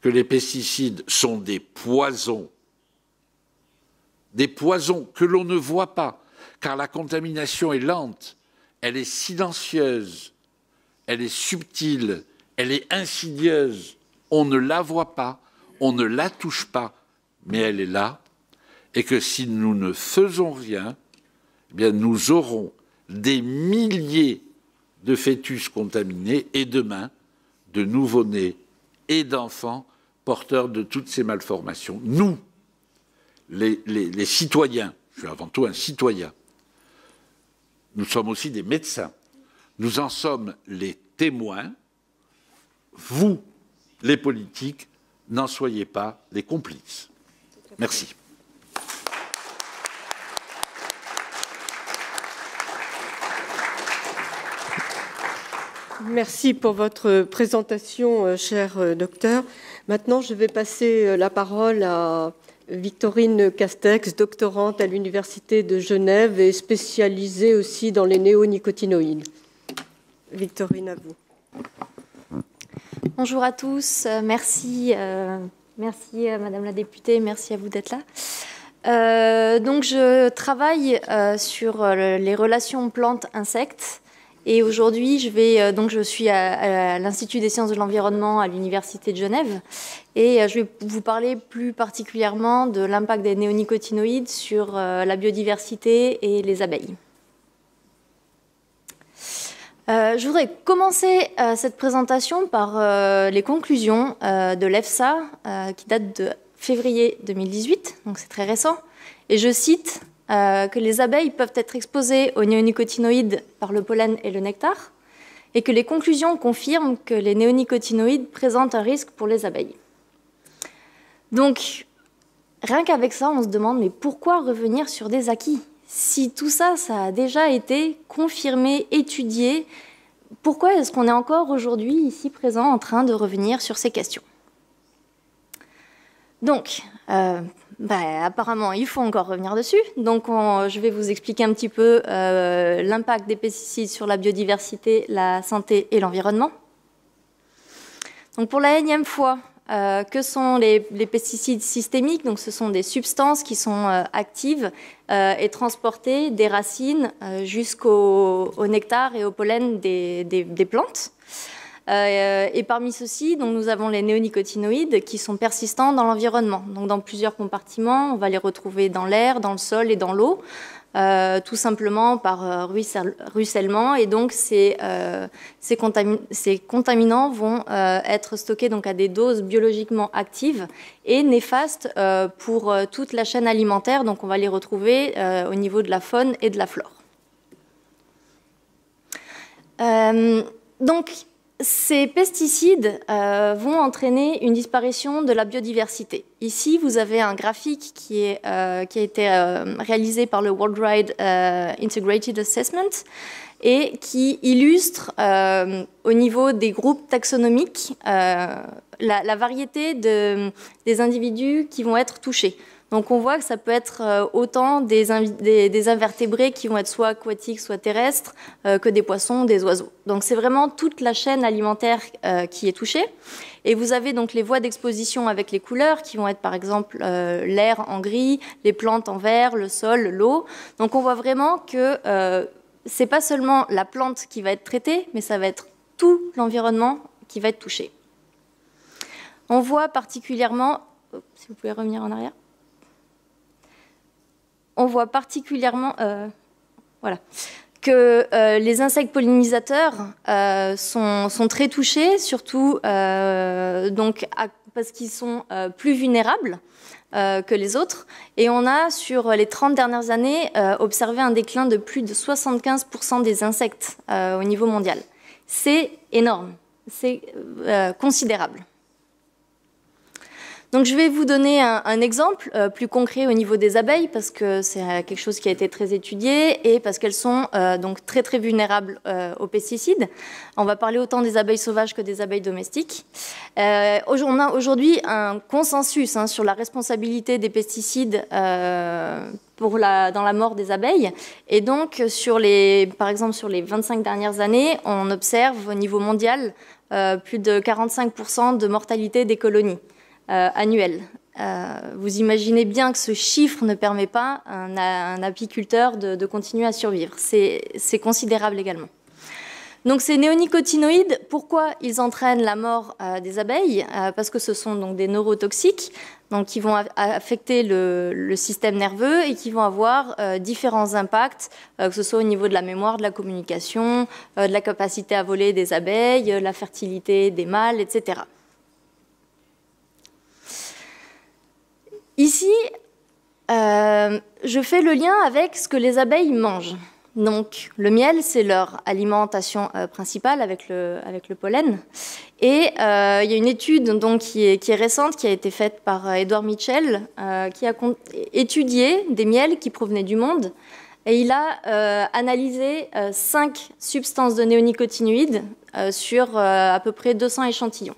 Speaker 2: que les pesticides sont des poisons, des poisons que l'on ne voit pas, car la contamination est lente, elle est silencieuse, elle est subtile, elle est insidieuse on ne la voit pas, on ne la touche pas, mais elle est là, et que si nous ne faisons rien, eh bien nous aurons des milliers de fœtus contaminés et demain de nouveau-nés et d'enfants porteurs de toutes ces malformations. Nous, les citoyens, je suis avant tout un citoyen, nous sommes aussi des médecins, nous en sommes les témoins, vous, les politiques, n'en soyez pas les complices.
Speaker 1: Merci. Merci pour votre présentation, euh, cher euh, docteur. Maintenant, je vais passer euh, la parole à Victorine Castex, doctorante à l'Université de Genève et spécialisée aussi dans les néonicotinoïdes. Victorine, à vous.
Speaker 3: Bonjour à tous, euh, merci, euh, merci euh, Madame la députée, merci à vous d'être là. donc je travaille sur les relations plantes-insectes et aujourd'hui je vais donc je suis à l'Institut des sciences de l'environnement à l'Université de Genève et je vais vous parler plus particulièrement de l'impact des néonicotinoïdes sur la biodiversité et les abeilles. Euh, je voudrais commencer euh, cette présentation par euh, les conclusions de l'EFSA qui date de février 2018, donc c'est très récent. Et je cite que les abeilles peuvent être exposées aux néonicotinoïdes par le pollen et le nectar, et que les conclusions confirment que les néonicotinoïdes présentent un risque pour les abeilles. Donc, rien qu'avec ça, on se demande mais pourquoi revenir sur des acquis si tout ça, ça a déjà été confirmé, étudié, pourquoi est-ce qu'on est encore aujourd'hui ici présent en train de revenir sur ces questions Donc, euh, bah, apparemment, il faut encore revenir dessus. Donc, je vais vous expliquer un petit peu euh, l'impact des pesticides sur la biodiversité, la santé et l'environnement. Donc, pour la énième fois, euh, que sont les, pesticides systémiques Donc, ce sont des substances qui sont euh, actives euh, et transportées des racines jusqu'au nectar et au pollen des, plantes. et parmi ceux-ci, nous avons les néonicotinoïdes qui sont persistants dans l'environnement. Donc, dans plusieurs compartiments, on va les retrouver dans l'air, dans le sol et dans l'eau. Euh, tout simplement par euh, ruissellement. Et donc, ces, euh, ces, contaminants vont être stockés donc, à des doses biologiquement actives et néfastes pour toute la chaîne alimentaire. Donc, on va les retrouver au niveau de la faune et de la flore. donc, ces pesticides euh, vont entraîner une disparition de la biodiversité. Ici, vous avez un graphique qui, euh, a été euh, réalisé par le Worldwide Integrated Assessment et qui illustre au niveau des groupes taxonomiques la, variété des individus qui vont être touchés. Donc on voit que ça peut être euh, autant des, invertébrés qui vont être soit aquatiques, soit terrestres, euh, que des poissons, des oiseaux. Donc c'est vraiment toute la chaîne alimentaire euh, qui est touchée. Et vous avez donc les voies d'exposition avec les couleurs qui vont être par exemple l'air en gris, les plantes en vert, le sol, l'eau. Donc on voit vraiment que c'est pas seulement la plante qui va être traitée, mais ça va être tout l'environnement qui va être touché. On voit particulièrement, si vous pouvez revenir en arrière, on voit particulièrement euh, voilà, que euh, les insectes pollinisateurs euh, sont, très touchés, surtout donc parce qu'ils sont plus vulnérables que les autres. Et on a, sur les 30 dernières années, observé un déclin de plus de 75% des insectes au niveau mondial. C'est énorme, c'est considérable. Donc je vais vous donner un, exemple euh, plus concret au niveau des abeilles parce que c'est euh, quelque chose qui a été très étudié et parce qu'elles sont euh, donc très très vulnérables aux pesticides. On va parler autant des abeilles sauvages que des abeilles domestiques. on a aujourd'hui un consensus hein, sur la responsabilité des pesticides dans la mort des abeilles. Et donc, sur les, par exemple, sur les 25 dernières années, on observe au niveau mondial plus de 45% de mortalité des colonies. Euh, annuel. Euh, vous imaginez bien que ce chiffre ne permet pas à un, apiculteur de, continuer à survivre. C'est considérable également. Donc ces néonicotinoïdes, pourquoi ils entraînent la mort euh, des abeilles Parce que ce sont donc des neurotoxiques, donc qui vont affecter le, système nerveux et qui vont avoir différents impacts, que ce soit au niveau de la mémoire, de la communication, de la capacité à voler des abeilles, la fertilité des mâles, etc. Ici, euh, je fais le lien avec ce que les abeilles mangent. Donc, le miel, c'est leur alimentation euh, principale avec le, avec le, pollen. Et euh, il y a une étude donc, qui, est, qui, est, récente, qui a été faite par Edward Mitchell, qui a étudié des miels qui provenaient du monde. Et il a analysé cinq substances de néonicotinoïdes sur à peu près 200 échantillons.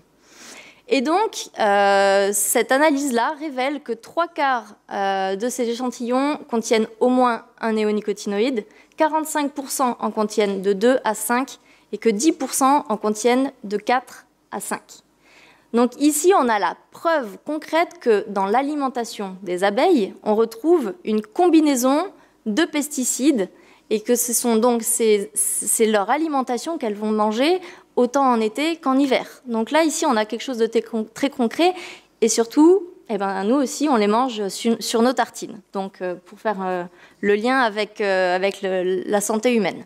Speaker 3: Et donc, euh, cette analyse-là révèle que trois quarts euh, de ces échantillons contiennent au moins un néonicotinoïde, 45% en contiennent de 2 à 5 et que 10% en contiennent de 4 à 5. Donc ici, on a la preuve concrète que dans l'alimentation des abeilles, on retrouve une combinaison de pesticides et que ce sont donc c'est leur alimentation qu'elles vont manger autant en été qu'en hiver. Donc là, ici, on a quelque chose de très concret et surtout, eh ben, nous aussi, on les mange sur, nos tartines. Donc, euh, pour faire euh, le lien avec, euh, la santé humaine.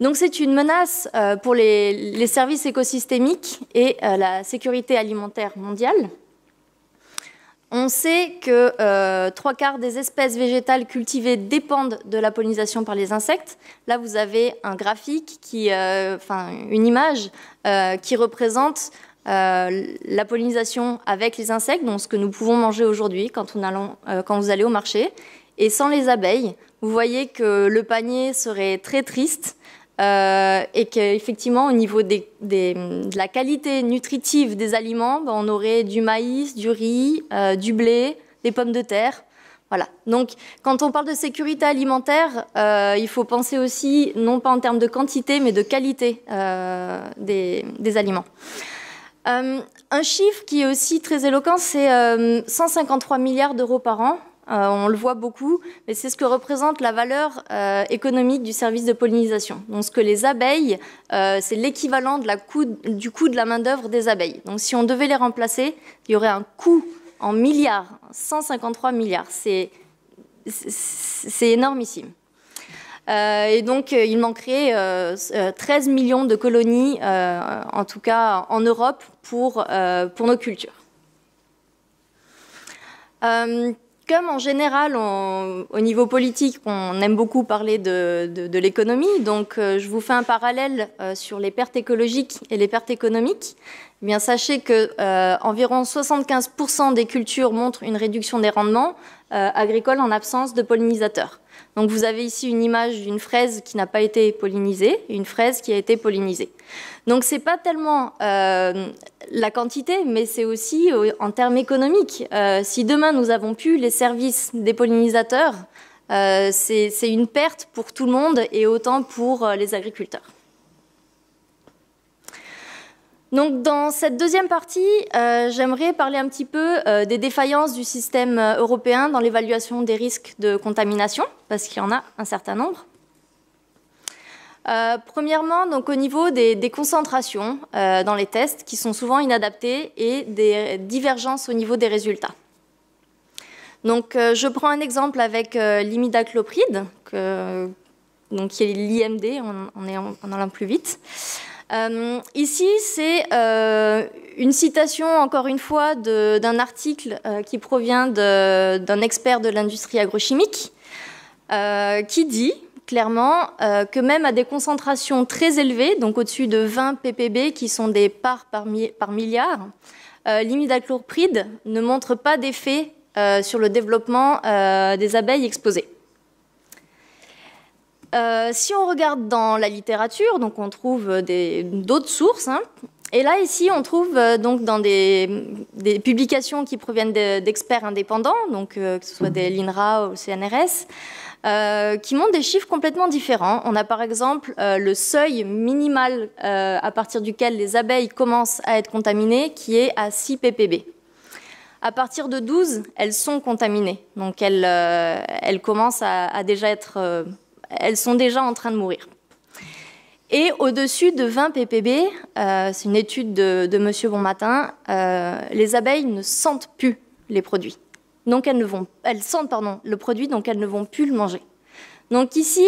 Speaker 3: Donc, c'est une menace pour les, services écosystémiques et la sécurité alimentaire mondiale. On sait que euh, trois quarts des espèces végétales cultivées dépendent de la pollinisation par les insectes. Là, vous avez un graphique, qui, euh, une image euh, qui représente la pollinisation avec les insectes, donc ce que nous pouvons manger aujourd'hui quand, quand vous allez au marché, et sans les abeilles. Vous voyez que le panier serait très triste euh, et qu'effectivement au niveau de la qualité nutritive des aliments, bah, on aurait du maïs, du riz, euh, du blé, des pommes de terre. Voilà. Donc, quand on parle de sécurité alimentaire, euh, il faut penser aussi, non pas en termes de quantité, mais de qualité des, aliments. un chiffre qui est aussi très éloquent, c'est 153 milliards d'euros par an euh, on le voit beaucoup, mais c'est ce que représente la valeur euh, économique du service de pollinisation. Donc ce que les abeilles, euh, c'est l'équivalent de la du coût de la main-d'œuvre des abeilles. Donc si on devait les remplacer, il y aurait un coût en milliards, 153 milliards. C'est énormissime. et donc, il manquerait 13 millions de colonies, en tout cas en Europe, pour, pour nos cultures comme en général, au niveau politique, on aime beaucoup parler de, l'économie, donc euh, je vous fais un parallèle euh, sur les pertes écologiques et les pertes économiques. Eh bien, sachez que euh, environ 75% des cultures montrent une réduction des rendements agricoles en absence de pollinisateurs. Donc vous avez ici une image d'une fraise qui n'a pas été pollinisée, une fraise qui a été pollinisée. Donc n'est pas tellement euh, la quantité, mais c'est aussi euh, en termes économiques. Euh, si demain nous avons pu les services des pollinisateurs, c'est une perte pour tout le monde et autant pour les agriculteurs dans cette deuxième partie, euh, j'aimerais parler un petit peu euh, des défaillances du système euh, européen dans l'évaluation des risques de contamination, parce qu'il y en a un certain nombre. premièrement, donc au niveau des, concentrations dans les tests, qui sont souvent inadaptées, et des divergences au niveau des résultats. je prends un exemple avec l'imidaclopride, qui est l'IMD, on, en, on en allant plus vite. Euh, ici, c'est euh, une citation, encore une fois, d'un article euh, qui provient d'un expert de l'industrie agrochimique, qui dit clairement que même à des concentrations très élevées, donc au-dessus de 20 ppb, qui sont des parts par, par milliard, l'imidaclopride ne montre pas d'effet sur le développement des abeilles exposées. Euh, si on regarde dans la littérature, donc on trouve euh, d'autres sources. Hein. Et là, ici, on trouve euh, donc dans des, publications qui proviennent d'experts indépendants, donc que ce soit des l'INRA ou CNRS, qui montrent des chiffres complètement différents. On a par exemple le seuil minimal à partir duquel les abeilles commencent à être contaminées, qui est à 6 ppb. À partir de 12, elles sont contaminées, donc elles, commencent à, à déjà être elles sont déjà en train de mourir. Et au-dessus de 20 ppb, euh, c'est une étude de, de Monsieur Bonmatin, euh, les abeilles ne sentent plus les produits. Donc elles ne vont, elles sentent pardon, le produit, donc elles ne vont plus le manger. Donc ici,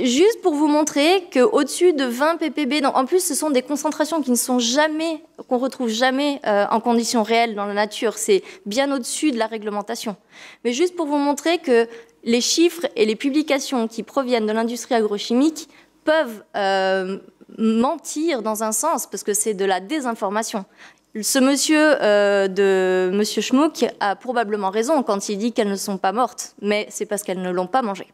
Speaker 3: Juste pour vous montrer au dessus de 20 ppb, en plus ce sont des concentrations qui ne sont jamais, qu'on retrouve jamais euh, en conditions réelles dans la nature, c'est bien au-dessus de la réglementation. Mais juste pour vous montrer que les chiffres et les publications qui proviennent de l'industrie agrochimique peuvent euh, mentir dans un sens, parce que c'est de la désinformation. Ce monsieur euh, de Monsieur Schmuck a probablement raison quand il dit qu'elles ne sont pas mortes, mais c'est parce qu'elles ne l'ont pas mangé.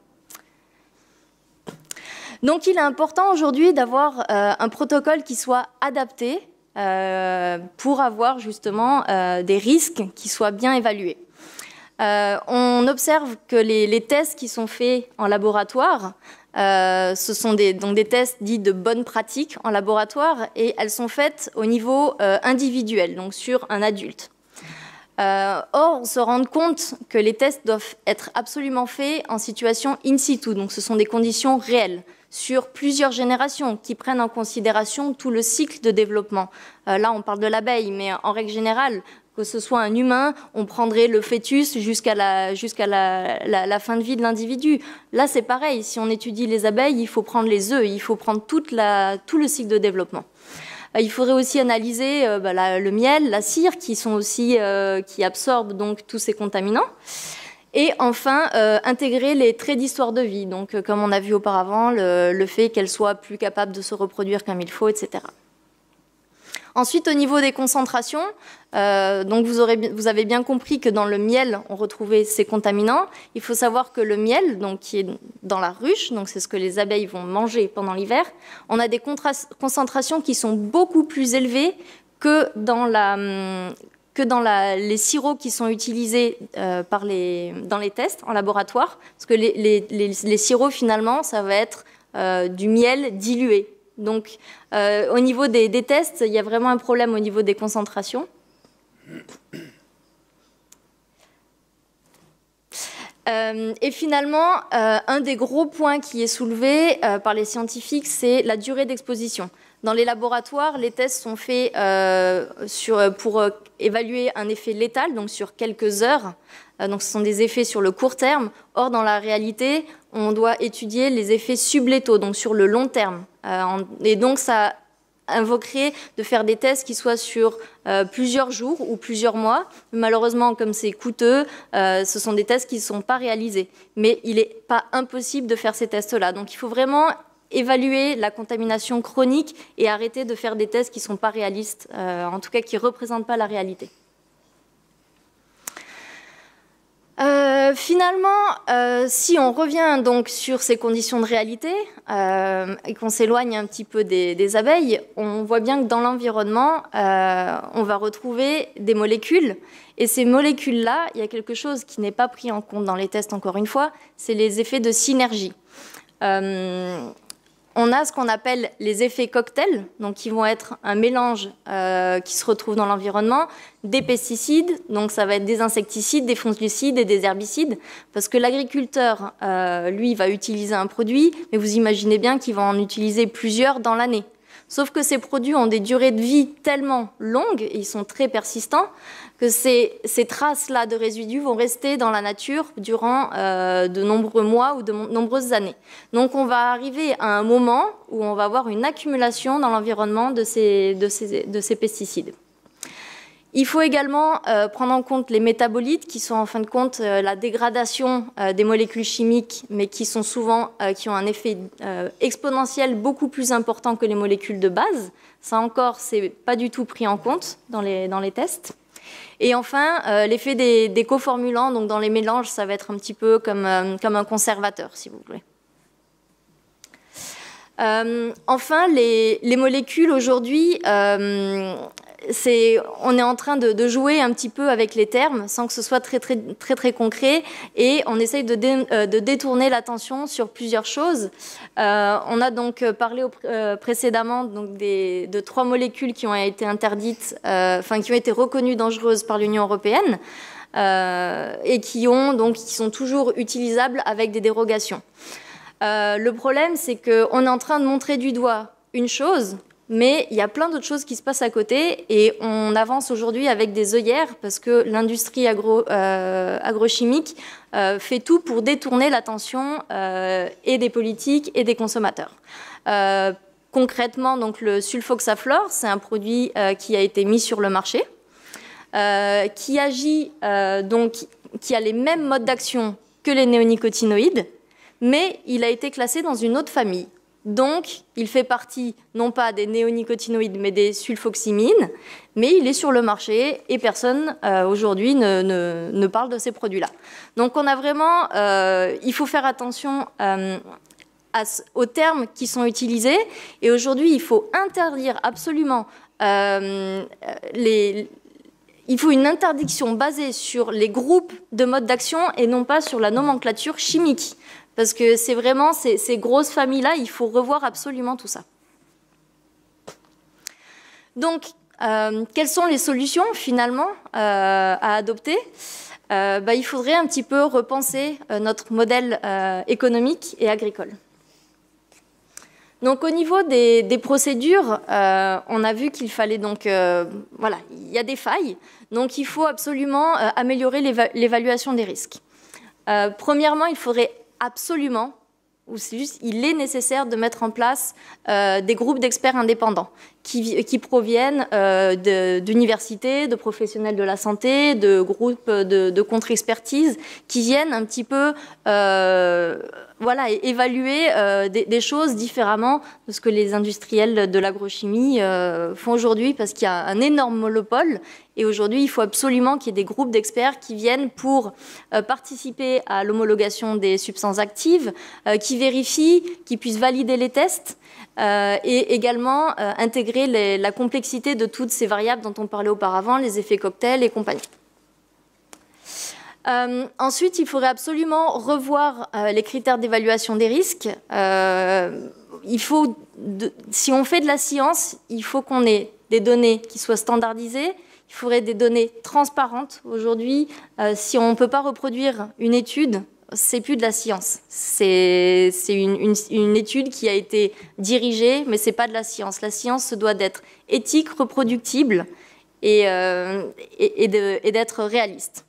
Speaker 3: Donc il est important aujourd'hui d'avoir euh, un protocole qui soit adapté euh, pour avoir justement euh, des risques qui soient bien évalués. on observe que les, tests qui sont faits en laboratoire, ce sont donc des tests dits de bonne pratique en laboratoire et elles sont faites au niveau individuel, donc sur un adulte. Euh, or, on se rend compte que les tests doivent être absolument faits en situation in situ, donc ce sont des conditions réelles sur plusieurs générations qui prennent en considération tout le cycle de développement. Euh, là, on parle de l'abeille, mais en règle générale, que ce soit un humain, on prendrait le fœtus jusqu'à la, fin de vie de l'individu. Là, c'est pareil. Si on étudie les abeilles, il faut prendre les œufs, il faut prendre tout le cycle de développement. Euh, il faudrait aussi analyser euh, bah, le miel, la cire, qui sont aussi euh, qui absorbent donc tous ces contaminants. Et enfin, intégrer les traits d'histoire de vie, donc comme on a vu auparavant, le, le fait qu'elle soit plus capable de se reproduire comme il faut, etc. Ensuite, au niveau des concentrations, euh, vous, avez bien compris que dans le miel, on retrouvait ces contaminants. Il faut savoir que le miel, donc, qui est dans la ruche, donc c'est ce que les abeilles vont manger pendant l'hiver, on a des concentrations qui sont beaucoup plus élevées que dans, hum, les sirops qui sont utilisés euh, dans les tests en laboratoire. Parce que les, sirops, finalement, ça va être euh, du miel dilué. Donc, euh, au niveau des, tests, il y a vraiment un problème au niveau des concentrations. Euh, et finalement, euh, un des gros points qui est soulevé par les scientifiques, c'est la durée d'exposition. Dans les laboratoires, les tests sont faits sur, pour évaluer un effet létal, donc sur quelques heures, euh, donc ce sont des effets sur le court terme. Or, dans la réalité, on doit étudier les effets sublétaux, donc sur le long terme. Euh, et donc ça invoquerait de faire des tests qui soient sur euh, plusieurs jours ou plusieurs mois. Malheureusement, comme c'est coûteux, ce sont des tests qui ne sont pas réalisés. Mais il n'est pas impossible de faire ces tests-là. Donc il faut vraiment évaluer la contamination chronique et arrêter de faire des tests qui ne sont pas réalistes, en tout cas qui ne représentent pas la réalité. Euh, finalement, euh, si on revient donc sur ces conditions de réalité euh, et qu'on s'éloigne un petit peu des, abeilles, on voit bien que dans l'environnement, on va retrouver des molécules. Et ces molécules-là, il y a quelque chose qui n'est pas pris en compte dans les tests, encore une fois, c'est les effets de synergie. On a ce qu'on appelle les effets cocktails, donc qui vont être un mélange euh, qui se retrouve dans l'environnement, des pesticides, donc ça va être des insecticides, des fongicides et des herbicides, parce que l'agriculteur, euh, lui, va utiliser un produit, mais vous imaginez bien qu'il va en utiliser plusieurs dans l'année. Sauf que ces produits ont des durées de vie tellement longues, et ils sont très persistants, que ces, traces-là de résidus vont rester dans la nature durant euh, de nombreux mois ou de nombreuses années. Donc on va arriver à un moment où on va avoir une accumulation dans l'environnement de ces, pesticides. Il faut également euh, prendre en compte les métabolites, qui sont en fin de compte euh, la dégradation des molécules chimiques, mais qui sont souvent qui ont un effet exponentiel beaucoup plus important que les molécules de base. Ça encore, c'est pas du tout pris en compte dans les tests. Et enfin, euh, l'effet des, coformulants, donc dans les mélanges, ça va être un petit peu comme, euh, un conservateur, si vous voulez. Euh, enfin, les, molécules aujourd'hui, on est en train de, jouer un petit peu avec les termes sans que ce soit très très concret et on essaye euh, de, détourner l'attention sur plusieurs choses. Euh, on a donc parlé euh, précédemment de trois molécules qui ont été interdites, qui ont été reconnues dangereuses par l'Union européenne et qui qui sont toujours utilisables avec des dérogations. le problème, c'est qu'on est en train de montrer du doigt une chose mais il y a plein d'autres choses qui se passent à côté et on avance aujourd'hui avec des œillères parce que l'industrie euh, agrochimique euh, fait tout pour détourner l'attention euh, et des politiques et des consommateurs. concrètement, donc le sulfoxaflore, c'est un produit qui a été mis sur le marché, qui agit qui a les mêmes modes d'action que les néonicotinoïdes, mais il a été classé dans une autre famille. Donc, il fait partie non pas des néonicotinoïdes, mais des sulfoximines. Mais il est sur le marché et personne euh, aujourd'hui ne, parle de ces produits-là. Donc, on a vraiment, euh, il faut faire attention euh, aux termes qui sont utilisés. Et aujourd'hui, il faut interdire absolument les, il faut une interdiction basée sur les groupes de modes d'action et non pas sur la nomenclature chimique. Parce que c'est vraiment ces, grosses familles-là, il faut revoir absolument tout ça. Donc, euh, quelles sont les solutions finalement euh, à adopter euh, bah, Il faudrait un petit peu repenser notre modèle économique et agricole. Donc au niveau des, procédures, on a vu qu'il fallait donc, voilà, il y a des failles, donc il faut absolument améliorer l'évaluation des risques. premièrement, il faudrait absolument ou c'est juste il est nécessaire de mettre en place euh, des groupes d'experts indépendants qui, proviennent euh, d'universités, de, professionnels de la santé, de groupes de, contre-expertise qui viennent un petit peu euh, évaluer des, des, choses différemment de ce que les industriels de l'agrochimie font aujourd'hui parce qu'il y a un énorme monopole et aujourd'hui, il faut absolument qu'il y ait des groupes d'experts qui viennent pour euh, participer à l'homologation des substances actives, euh, qui vérifient, qui puissent valider les tests euh, et également intégrer la complexité de toutes ces variables dont on parlait auparavant, les effets cocktails et compagnie. ensuite, il faudrait absolument revoir les critères d'évaluation des risques. si on fait de la science, il faut qu'on ait des données qui soient standardisées, il faudrait des données transparentes. Aujourd'hui, euh, si on ne peut pas reproduire une étude, c'est plus de la science. C'est une, étude qui a été dirigée, mais c'est pas de la science. La science doit être éthique, reproductible et, euh, et, d'être réaliste.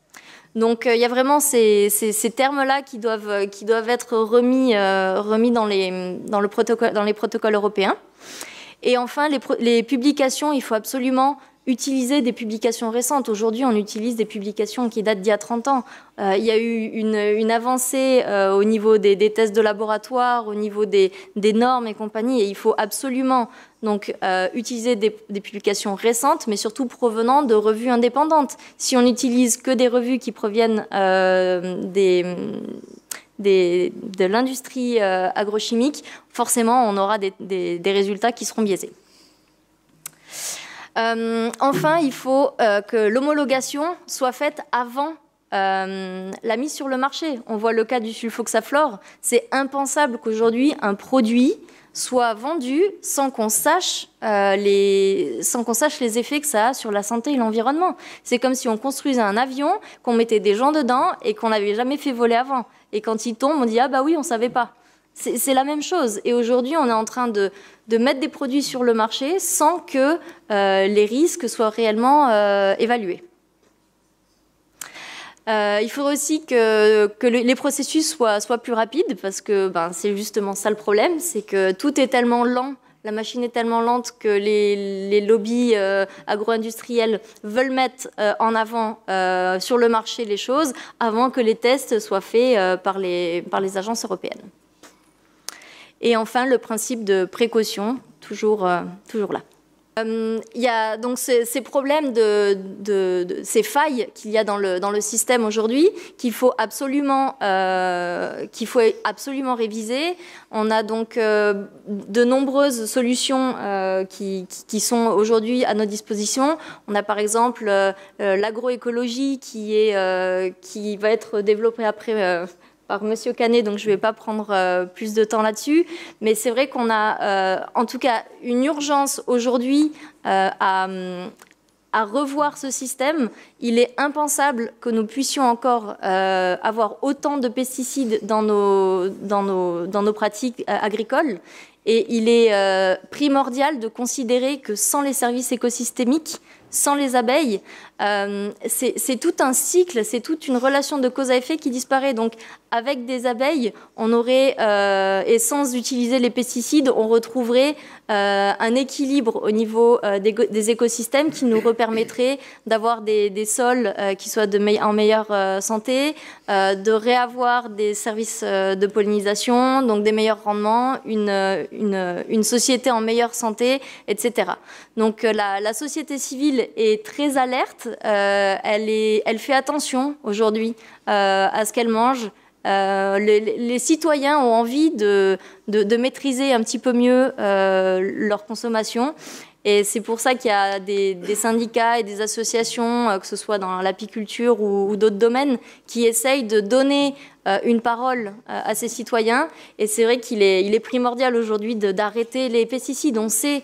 Speaker 3: Donc euh, il y a vraiment ces, termes-là qui doivent, qui doivent être remis, remis dans, les, dans, le protocole, dans les protocoles européens. Et enfin, les, les publications, il faut absolument utiliser des publications récentes. Aujourd'hui, on utilise des publications qui datent d'il y a 30 ans. Euh, il y a eu une, avancée euh, au niveau des, tests de laboratoire, au niveau des, normes et compagnie, et il faut absolument donc euh, utiliser des, publications récentes, mais surtout provenant de revues indépendantes. Si on n'utilise que des revues qui proviennent de l'industrie agrochimique, forcément, on aura des résultats qui seront biaisés. Euh, enfin, il faut euh, que l'homologation soit faite avant euh, la mise sur le marché. On voit le cas du sulfoxaflore. C'est impensable qu'aujourd'hui un produit soit vendu sans qu'on sache, les... sans qu'on sache les effets que ça a sur la santé et l'environnement. C'est comme si on construisait un avion, qu'on mettait des gens dedans et qu'on n'avait jamais fait voler avant. Et quand il tombe, on dit ah bah oui, on savait pas. C'est la même chose. Et aujourd'hui, on est en train de, mettre des produits sur le marché sans que euh, les risques soient réellement euh, évalués. Euh, il faudrait aussi que, les processus soient, plus rapides parce que ben, c'est justement ça le problème, c'est que tout est tellement lent la machine est tellement lente que les, lobbies agro-industriels veulent mettre en avant sur le marché les choses avant que les tests soient faits par les agences européennes. Et enfin, le principe de précaution, toujours, euh, toujours là. Euh, il y a donc ces, problèmes, de, ces failles qu'il y a dans le, dans le système aujourd'hui, qu'il faut, absolument, euh, qu'il faut absolument réviser. On a donc de nombreuses solutions qui, sont aujourd'hui à nos dispositions. On a par exemple l'agroécologie qui, est, qui va être développée après par Monsieur Canet, donc je ne vais pas prendre euh, plus de temps là-dessus. Mais c'est vrai qu'on a, euh, en tout cas, une urgence aujourd'hui euh, à, revoir ce système. Il est impensable que nous puissions encore avoir autant de pesticides dans nos pratiques agricoles. Et il est primordial de considérer que sans les services écosystémiques, sans les abeilles, euh, c'est tout un cycle, c'est toute une relation de cause à effet qui disparaît. Donc, avec des abeilles, on aurait, euh, et sans utiliser les pesticides, on retrouverait euh, un équilibre au niveau des, écosystèmes qui nous permettrait d'avoir des, sols qui soient en meilleure santé, de réavoir des services de pollinisation, donc des meilleurs rendements, une, société en meilleure santé, etc. Donc, la société civile est très alerte euh, elle, fait attention aujourd'hui euh, à ce qu'elle mange. Euh, les, citoyens ont envie de, maîtriser un petit peu mieux leur consommation. Et c'est pour ça qu'il y a des, syndicats et des associations, que ce soit dans l'apiculture ou, d'autres domaines, qui essayent de donner une parole à ces citoyens. Et c'est vrai qu'il est, primordial aujourd'hui d'arrêter les pesticides. On sait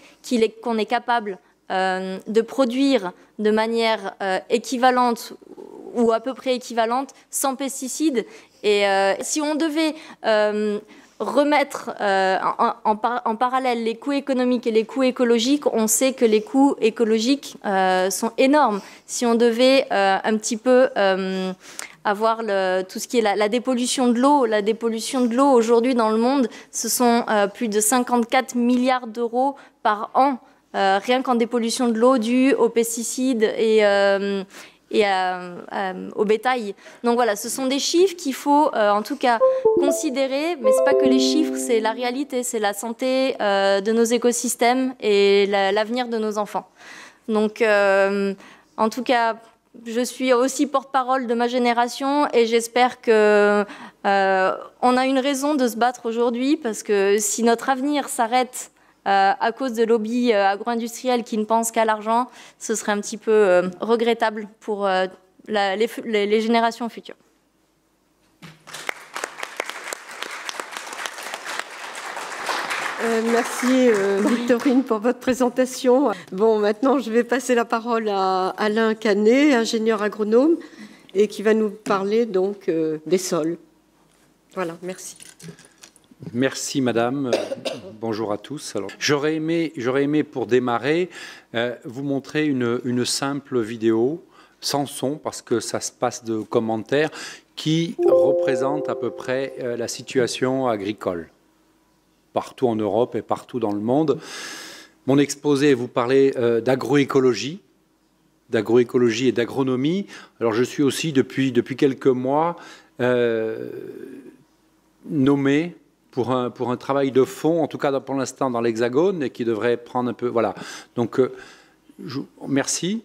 Speaker 3: qu'on est, est capable euh, de produire de manière euh, équivalente ou à peu près équivalente sans pesticides. Et euh, si on devait remettre en, parallèle les coûts économiques et les coûts écologiques, on sait que les coûts écologiques sont énormes. Si on devait un petit peu avoir tout ce qui est la, dépollution de l'eau. La dépollution de l'eau aujourd'hui dans le monde, ce sont plus de 54 milliards d'euros par an. Euh, rien qu'en dépollution de l'eau due aux pesticides et, euh, et au bétail. Donc voilà, ce sont des chiffres qu'il faut euh, en tout cas considérer, mais ce n'est pas que les chiffres, c'est la réalité, c'est la santé de nos écosystèmes et l'avenir de nos enfants. Donc en tout cas, je suis aussi porte-parole de ma génération et j'espère que on a une raison de se battre aujourd'hui parce que si notre avenir s'arrête euh, à cause de lobbies euh, agro-industriels qui ne pensent qu'à l'argent, ce serait un petit peu euh, regrettable pour les, générations futures.
Speaker 1: merci Victorine pour votre présentation. Bon, maintenant je vais passer la parole à Alain Canet, ingénieur agronome, et qui va nous parler donc des sols. Voilà, merci.
Speaker 4: Merci Madame, euh, bonjour à tous. J'aurais aimé, pour démarrer euh, vous montrer une, simple vidéo sans son parce que ça se passe de commentaires qui représente à peu près euh, la situation agricole partout en Europe et partout dans le monde. Mon exposé vous parlez d'agroécologie d'agroécologie et d'agronomie. Alors je suis aussi depuis, depuis quelques mois nommé pour un, pour un travail de fond, en tout cas pour l'instant dans l'Hexagone, et qui devrait prendre un peu. Voilà. Donc, euh, merci.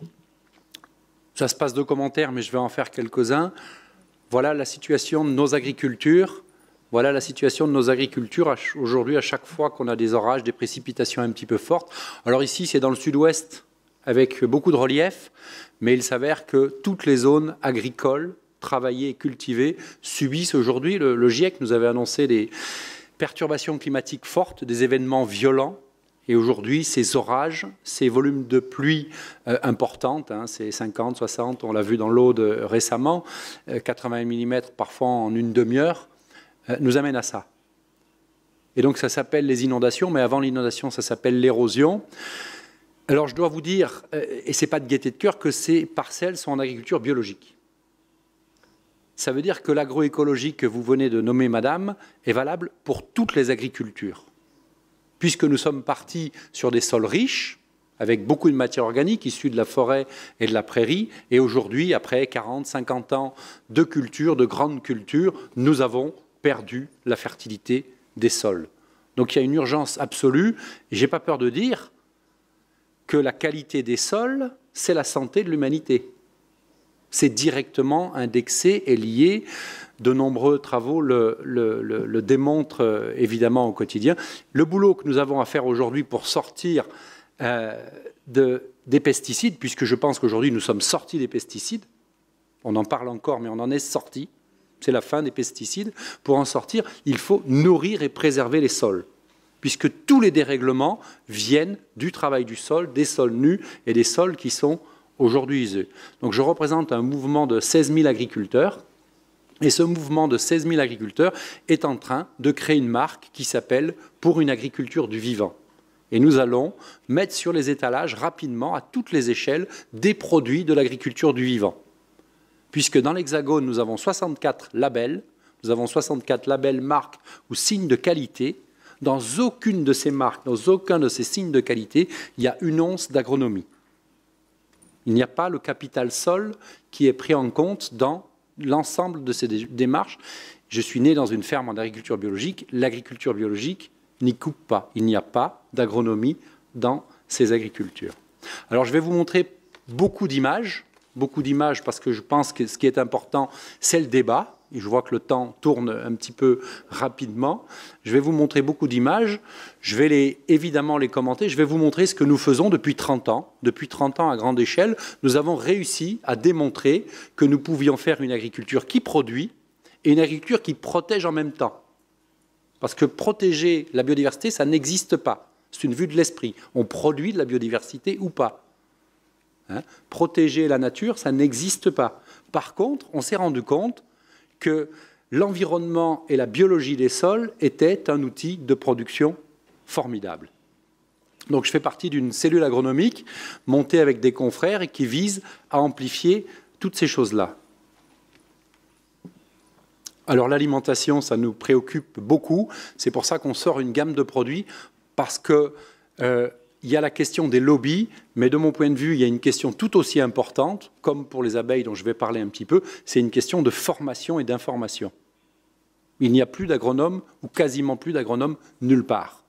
Speaker 4: Ça se passe de commentaires, mais je vais en faire quelques-uns. Voilà la situation de nos agricultures. Voilà la situation de nos agricultures aujourd'hui à chaque fois qu'on a des orages, des précipitations un petit peu fortes. Alors ici, c'est dans le sud-ouest avec beaucoup de relief, mais il s'avère que toutes les zones agricoles, travaillées et cultivées, subissent aujourd'hui. Le, le GIEC nous avait annoncé des, perturbations climatiques fortes, des événements violents. Et aujourd'hui, ces orages, ces volumes de pluie euh, importantes, ces 50, 60, on l'a vu dans l'Aude euh, récemment, 80 euh, mm parfois en une demi-heure, nous amènent à ça. Et donc ça s'appelle les inondations, mais avant l'inondation, ça s'appelle l'érosion. Alors je dois vous dire, et ce n'est pas de gaieté de cœur, que ces parcelles sont en agriculture biologique ça veut dire que l'agroécologie que vous venez de nommer, madame, est valable pour toutes les agricultures. Puisque nous sommes partis sur des sols riches, avec beaucoup de matières organiques issues de la forêt et de la prairie. Et aujourd'hui, après 40, 50 ans de culture, de grande culture, nous avons perdu la fertilité des sols. Donc il y a une urgence absolue. Je n'ai pas peur de dire que la qualité des sols, c'est la santé de l'humanité. C'est directement indexé et lié. De nombreux travaux le, démontrent euh, évidemment au quotidien. Le boulot que nous avons à faire aujourd'hui pour sortir euh, des pesticides, puisque je pense qu'aujourd'hui nous sommes sortis des pesticides, on en parle encore, mais on en est sortis, c'est la fin des pesticides, pour en sortir, il faut nourrir et préserver les sols, puisque tous les dérèglements viennent du travail du sol, des sols nus et des sols qui sont aujourd'hui Donc je représente un mouvement de 16 000 agriculteurs. Et ce mouvement de 16 000 agriculteurs est en train de créer une marque qui s'appelle Pour une agriculture du vivant. Et nous allons mettre sur les étalages rapidement, à toutes les échelles, des produits de l'agriculture du vivant. Puisque dans l'Hexagone, nous avons 64 labels, nous avons 64 labels, marques ou signes de qualité. Dans aucune de ces marques, dans aucun de ces signes de qualité, il y a une once d'agronomie. Il n'y a pas le capital sol qui est pris en compte dans l'ensemble de ces démarches. Je suis né dans une ferme en agriculture biologique. L'agriculture biologique n'y coupe pas. Il n'y a pas d'agronomie dans ces agricultures. Alors je vais vous montrer beaucoup d'images, beaucoup d'images parce que je pense que ce qui est important, c'est le débat et je vois que le temps tourne un petit peu rapidement, je vais vous montrer beaucoup d'images, je vais les, évidemment les commenter, je vais vous montrer ce que nous faisons depuis 30 ans. Depuis 30 ans à grande échelle, nous avons réussi à démontrer que nous pouvions faire une agriculture qui produit et une agriculture qui protège en même temps. Parce que protéger la biodiversité, ça n'existe pas. C'est une vue de l'esprit. On produit de la biodiversité ou pas. Hein protéger la nature, ça n'existe pas. Par contre, on s'est rendu compte que l'environnement et la biologie des sols étaient un outil de production formidable. Donc je fais partie d'une cellule agronomique montée avec des confrères et qui vise à amplifier toutes ces choses-là. Alors l'alimentation, ça nous préoccupe beaucoup. C'est pour ça qu'on sort une gamme de produits parce que euh, il y a la question des lobbies, mais de mon point de vue, il y a une question tout aussi importante, comme pour les abeilles dont je vais parler un petit peu, c'est une question de formation et d'information. Il n'y a plus d'agronomes, ou quasiment plus d'agronomes, nulle part.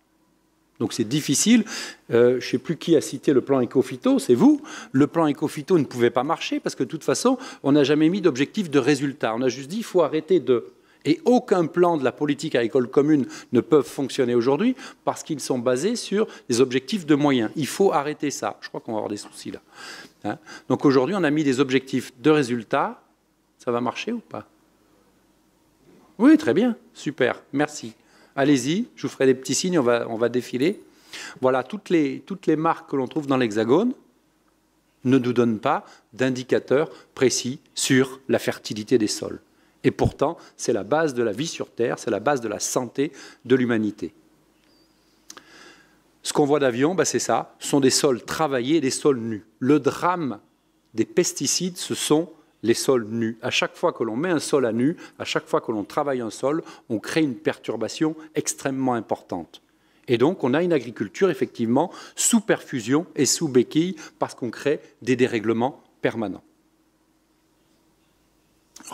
Speaker 4: Donc c'est difficile. Euh, je ne sais plus qui a cité le plan écophyto c'est vous. Le plan éco ne pouvait pas marcher parce que de toute façon, on n'a jamais mis d'objectif de résultat. On a juste dit qu'il faut arrêter de et aucun plan de la politique agricole commune ne peut fonctionner aujourd'hui parce qu'ils sont basés sur des objectifs de moyens. Il faut arrêter ça. Je crois qu'on va avoir des soucis là. Hein? Donc aujourd'hui, on a mis des objectifs de résultats. Ça va marcher ou pas Oui, très bien. Super. Merci. Allez-y. Je vous ferai des petits signes. On va, on va défiler. Voilà, toutes les, toutes les marques que l'on trouve dans l'Hexagone ne nous donnent pas d'indicateurs précis sur la fertilité des sols. Et pourtant, c'est la base de la vie sur Terre, c'est la base de la santé de l'humanité. Ce qu'on voit d'avion, bah, c'est ça, ce sont des sols travaillés des sols nus. Le drame des pesticides, ce sont les sols nus. À chaque fois que l'on met un sol à nu, à chaque fois que l'on travaille un sol, on crée une perturbation extrêmement importante. Et donc, on a une agriculture effectivement sous perfusion et sous béquille parce qu'on crée des dérèglements permanents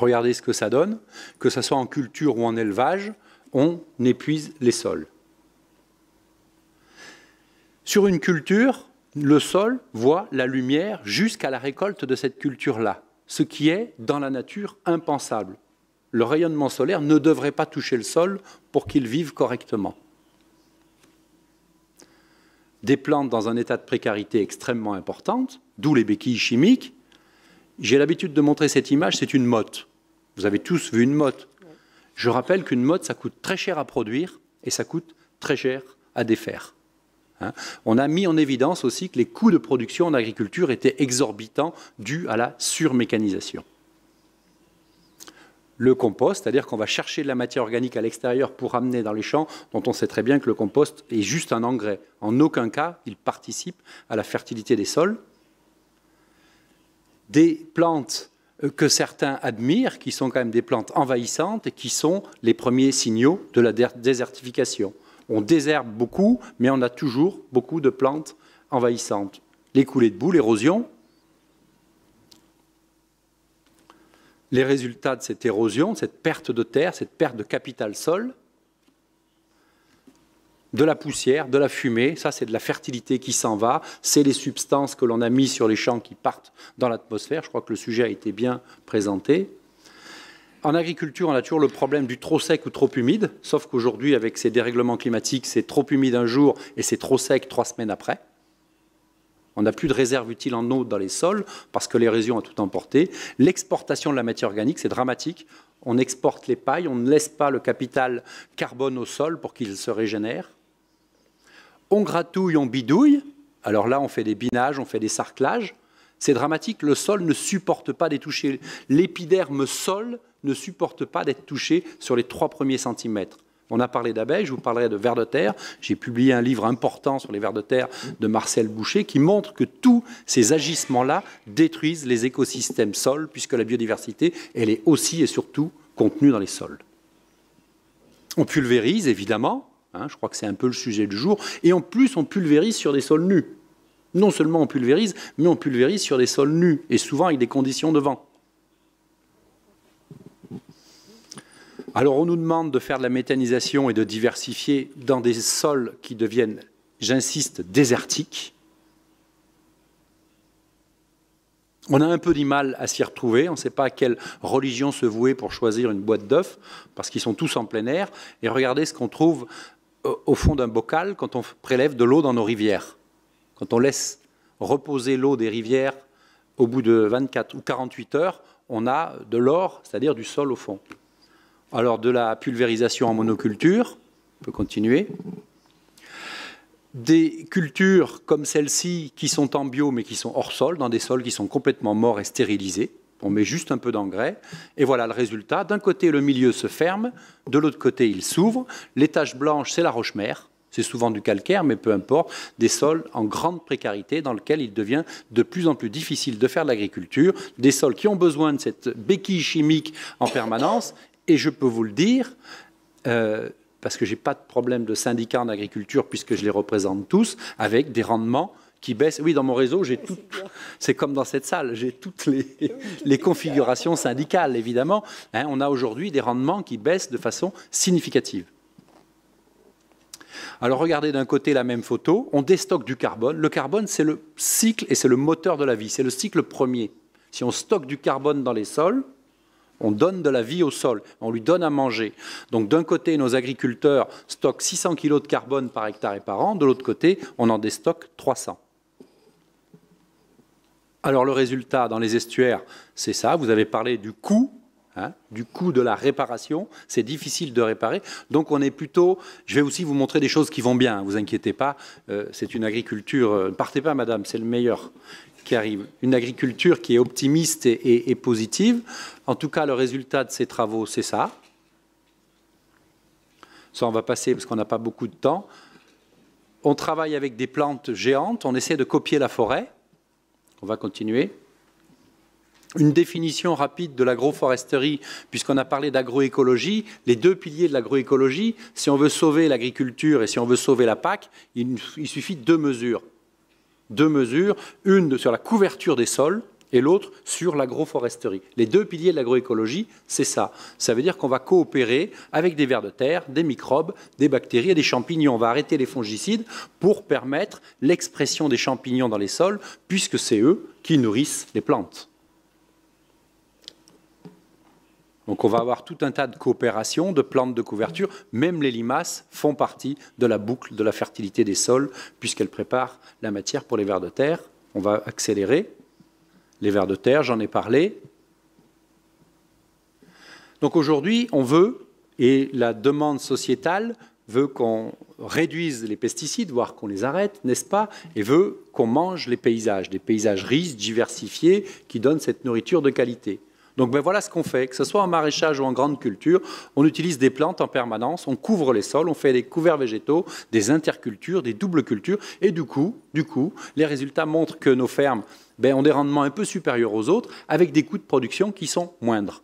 Speaker 4: regardez ce que ça donne, que ce soit en culture ou en élevage, on épuise les sols. Sur une culture, le sol voit la lumière jusqu'à la récolte de cette culture-là, ce qui est dans la nature impensable. Le rayonnement solaire ne devrait pas toucher le sol pour qu'il vive correctement. Des plantes dans un état de précarité extrêmement importante, d'où les béquilles chimiques, j'ai l'habitude de montrer cette image, c'est une motte. Vous avez tous vu une motte. Je rappelle qu'une motte, ça coûte très cher à produire et ça coûte très cher à défaire. Hein. On a mis en évidence aussi que les coûts de production en agriculture étaient exorbitants dus à la surmécanisation. Le compost, c'est-à-dire qu'on va chercher de la matière organique à l'extérieur pour amener dans les champs, dont on sait très bien que le compost est juste un engrais. En aucun cas, il participe à la fertilité des sols des plantes euh, que certains admirent, qui sont quand même des plantes envahissantes et qui sont les premiers signaux de la désertification. On désherbe beaucoup, mais on a toujours beaucoup de plantes envahissantes. Les coulées de boue, l'érosion. Les résultats de cette érosion, cette perte de terre, cette perte de capital sol, de la poussière, de la fumée, ça c'est de la fertilité qui s'en va, c'est les substances que l'on a mises sur les champs qui partent dans l'atmosphère, je crois que le sujet a été bien présenté. En agriculture, on a toujours le problème du trop sec ou trop humide, sauf qu'aujourd'hui, avec ces dérèglements climatiques, c'est trop humide un jour et c'est trop sec trois semaines après. On n'a plus de réserve utile en eau dans les sols parce que l'érosion a tout emporté. L'exportation de la matière organique, c'est dramatique. On exporte les pailles, on ne laisse pas le capital carbone au sol pour qu'il se régénère on gratouille, on bidouille. Alors là, on fait des binages, on fait des sarclages. C'est dramatique, le sol ne supporte pas d'être touché. L'épiderme sol ne supporte pas d'être touché sur les trois premiers centimètres. On a parlé d'abeilles, je vous parlerai de vers de terre. J'ai publié un livre important sur les vers de terre de Marcel Boucher qui montre que tous ces agissements-là détruisent les écosystèmes sols, puisque la biodiversité, elle est aussi et surtout contenue dans les sols. On pulvérise, évidemment, Hein, je crois que c'est un peu le sujet du jour. Et en plus, on pulvérise sur des sols nus. Non seulement on pulvérise, mais on pulvérise sur des sols nus, et souvent avec des conditions de vent. Alors on nous demande de faire de la méthanisation et de diversifier dans des sols qui deviennent, j'insiste, désertiques. On a un peu du mal à s'y retrouver, on ne sait pas à quelle religion se vouer pour choisir une boîte d'œufs, parce qu'ils sont tous en plein air. Et regardez ce qu'on trouve au fond d'un bocal quand on prélève de l'eau dans nos rivières. Quand on laisse reposer l'eau des rivières au bout de 24 ou 48 heures, on a de l'or, c'est-à-dire du sol au fond. Alors de la pulvérisation en monoculture, on peut continuer. Des cultures comme celle-ci qui sont en bio mais qui sont hors sol, dans des sols qui sont complètement morts et stérilisés. On met juste un peu d'engrais, et voilà le résultat. D'un côté, le milieu se ferme, de l'autre côté, il s'ouvre. Les taches blanches, c'est la roche-mère. C'est souvent du calcaire, mais peu importe, des sols en grande précarité dans lesquels il devient de plus en plus difficile de faire de l'agriculture, des sols qui ont besoin de cette béquille chimique en permanence. Et je peux vous le dire, euh, parce que je n'ai pas de problème de syndicat en agriculture, puisque je les représente tous, avec des rendements qui baisse. Oui, dans mon réseau, j'ai tout. C'est comme dans cette salle, j'ai toutes les, les, configurations syndicales, évidemment. Hein, on a aujourd'hui des rendements qui baissent de façon significative. Alors regardez d'un côté la même photo, on déstocke du carbone. Le carbone, c'est le cycle et c'est le moteur de la vie, c'est le cycle premier. Si on stocke du carbone dans les sols, on donne de la vie au sol, on lui donne à manger. Donc d'un côté, nos agriculteurs stockent 600 kg de carbone par hectare et par an, de l'autre côté, on en déstocke 300. Alors le résultat dans les estuaires, c'est ça. Vous avez parlé du coût hein, du coût de la réparation. C'est difficile de réparer. Donc on est plutôt... Je vais aussi vous montrer des choses qui vont bien, ne vous inquiétez pas. Euh, c'est une agriculture... Euh, ne partez pas, madame, c'est le meilleur qui arrive. Une agriculture qui est optimiste et positive. En tout cas, le résultat de ces travaux, c'est ça. Ça, on va passer parce qu'on n'a pas beaucoup de temps. On travaille avec des plantes géantes, on essaie de copier la forêt. On va continuer. Une définition rapide de l'agroforesterie, puisqu'on a parlé d'agroécologie. Les deux piliers de l'agroécologie, si on veut sauver l'agriculture et si on veut sauver la PAC, il, suffit de deux mesures. Deux mesures. Une sur la couverture des sols, et l'autre sur l'agroforesterie. Les deux piliers de l'agroécologie, c'est ça. Ça veut dire qu'on va coopérer avec des vers de terre, des microbes, des bactéries et des champignons. On va arrêter les fongicides pour permettre l'expression des champignons dans les sols, puisque c'est eux qui nourrissent les plantes. Donc on va avoir tout un tas de coopérations, de plantes de couverture. Même les limaces font partie de la boucle de la fertilité des sols, puisqu'elles préparent la matière pour les vers de terre. On va accélérer. Les vers de terre, j'en ai parlé. Donc aujourd'hui, on veut, et la demande sociétale veut qu'on réduise les pesticides, voire qu'on les arrête, n'est-ce pas Et veut qu'on mange les paysages, des paysages riches, diversifiés, qui donnent cette nourriture de qualité. Donc ben voilà ce qu'on fait, que ce soit en maraîchage ou en grande culture, on utilise des plantes en permanence, on couvre les sols, on fait des couverts végétaux, des intercultures, des doubles cultures, et du coup, du coup, les résultats montrent que nos fermes ben, ont des rendements un peu supérieurs aux autres, avec des coûts de production qui sont moindres.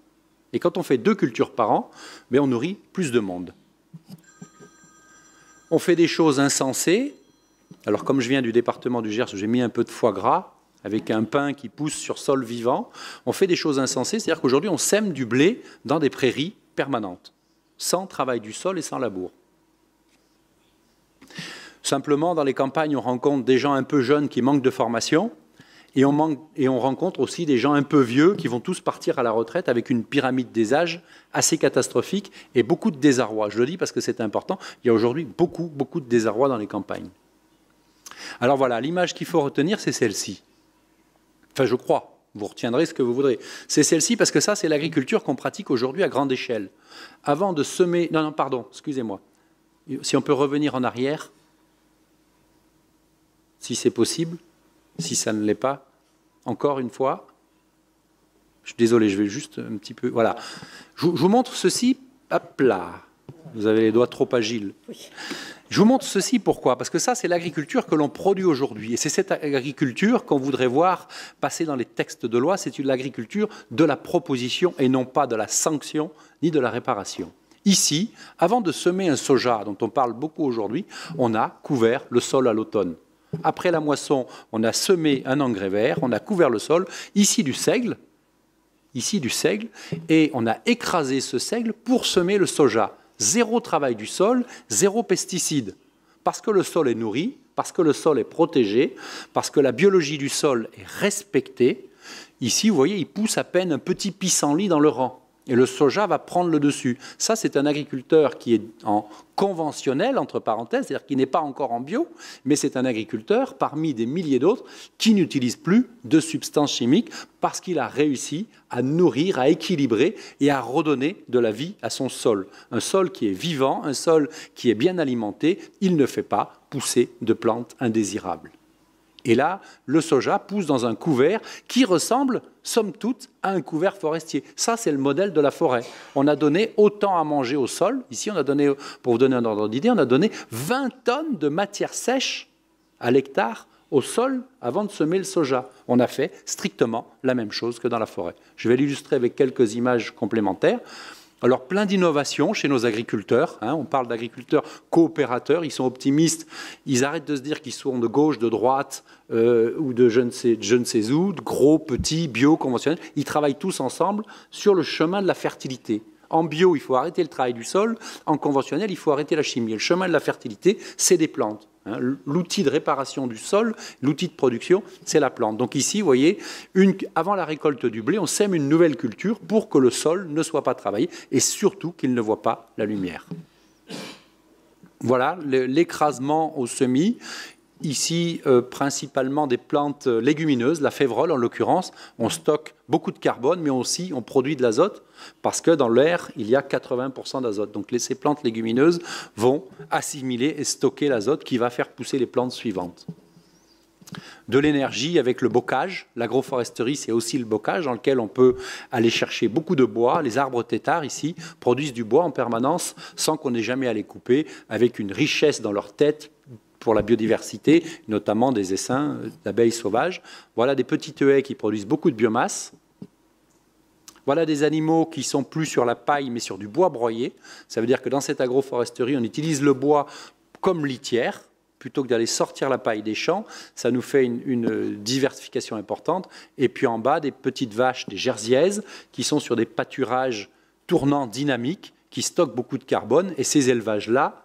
Speaker 4: Et quand on fait deux cultures par an, ben, on nourrit plus de monde. On fait des choses insensées. Alors comme je viens du département du Gers, j'ai mis un peu de foie gras avec un pain qui pousse sur sol vivant. On fait des choses insensées, c'est-à-dire qu'aujourd'hui on sème du blé dans des prairies permanentes, sans travail du sol et sans labour. Simplement, dans les campagnes, on rencontre des gens un peu jeunes qui manquent de formation et on, on rencontre aussi des gens un peu vieux qui vont tous partir à la retraite avec une pyramide des âges assez catastrophique et beaucoup de désarroi. Je le dis parce que c'est important. Il y a aujourd'hui beaucoup, beaucoup de désarroi dans les campagnes. Alors voilà, l'image qu'il faut retenir, c'est celle-ci. Enfin, je crois. Vous retiendrez ce que vous voudrez. C'est celle-ci parce que ça, c'est l'agriculture qu'on pratique aujourd'hui à grande échelle. Avant de semer. Non, non, pardon, excusez-moi. Si on peut revenir en arrière, si c'est possible. Si ça ne l'est pas, encore une fois, je suis désolé, je vais juste un petit peu. Voilà. Je, vous montre ceci. à plat. Vous avez les doigts trop agiles. Je vous montre ceci pourquoi Parce que ça, c'est l'agriculture que l'on produit aujourd'hui. Et c'est cette agriculture qu'on voudrait voir passer dans les textes de loi. C'est l'agriculture de la proposition et non pas de la sanction ni de la réparation. Ici, avant de semer un soja dont on parle beaucoup aujourd'hui, on a couvert le sol à l'automne. Après la moisson, on a semé un engrais vert, on a couvert le sol, ici du seigle, ici du seigle, et on a écrasé ce seigle pour semer le soja. Zéro travail du sol, zéro pesticide. Parce que le sol est nourri, parce que le sol est protégé, parce que la biologie du sol est respectée. Ici, vous voyez, il pousse à peine un petit pissenlit dans le rang et le soja va prendre le dessus. Ça, c'est un agriculteur qui est en conventionnel, entre parenthèses, c'est-à-dire qui n'est pas encore en bio, mais c'est un agriculteur parmi des milliers d'autres qui n'utilise plus de substances chimiques parce qu'il a réussi à nourrir, à équilibrer et à redonner de la vie à son sol. Un sol qui est vivant, un sol qui est bien alimenté, il ne fait pas pousser de plantes indésirables. Et là, le soja pousse dans un couvert qui ressemble, somme toute, à un couvert forestier. Ça, c'est le modèle de la forêt. On a donné autant à manger au sol. Ici, on a donné, pour vous donner un ordre d'idée, on a donné 20 tonnes de matière sèche à l'hectare au sol avant de semer le soja. On a fait strictement la même chose que dans la forêt. Je vais l'illustrer avec quelques images complémentaires. Alors plein d'innovations chez nos agriculteurs. Hein. on parle d'agriculteurs coopérateurs. Ils sont optimistes. Ils arrêtent de se dire qu'ils sont de gauche, de droite euh, ou de je ne, sais, où, de gros, petits, bio, conventionnels. Ils travaillent tous ensemble sur le chemin de la fertilité. En bio, il faut arrêter le travail du sol. En conventionnel, il faut arrêter la chimie. le chemin de la fertilité, c'est des plantes. Hein, l'outil de réparation du sol, l'outil de production, c'est la plante. Donc ici, vous voyez, avant la récolte du blé, on sème une nouvelle culture pour que le sol ne soit pas travaillé et surtout qu'il ne voit pas la lumière. Voilà l'écrasement au semis ici euh, principalement des plantes euh, légumineuses, la févrole en l'occurrence. On stocke beaucoup de carbone, mais aussi on produit de l'azote, parce que dans l'air, il y a 80% d'azote. Donc ces plantes légumineuses vont assimiler et stocker l'azote qui va faire pousser les plantes suivantes. De l'énergie avec le bocage. L'agroforesterie, c'est aussi le bocage dans lequel on peut aller chercher beaucoup de bois. Les arbres têtards, ici, produisent du bois en permanence sans qu'on ait jamais à les couper, avec une richesse dans leur tête pour la biodiversité, notamment des essaims euh, d'abeilles sauvages. Voilà des petites haies qui produisent beaucoup de biomasse. Voilà des animaux qui sont plus sur la paille, mais sur du bois broyé. Ça veut dire que dans cette agroforesterie, on utilise le bois comme litière plutôt que d'aller sortir la paille des champs, ça nous fait une, euh, diversification importante. Et puis en bas, des petites vaches, des jersiaises, qui sont sur des pâturages tournants dynamiques, qui stockent beaucoup de carbone. Et ces élevages-là,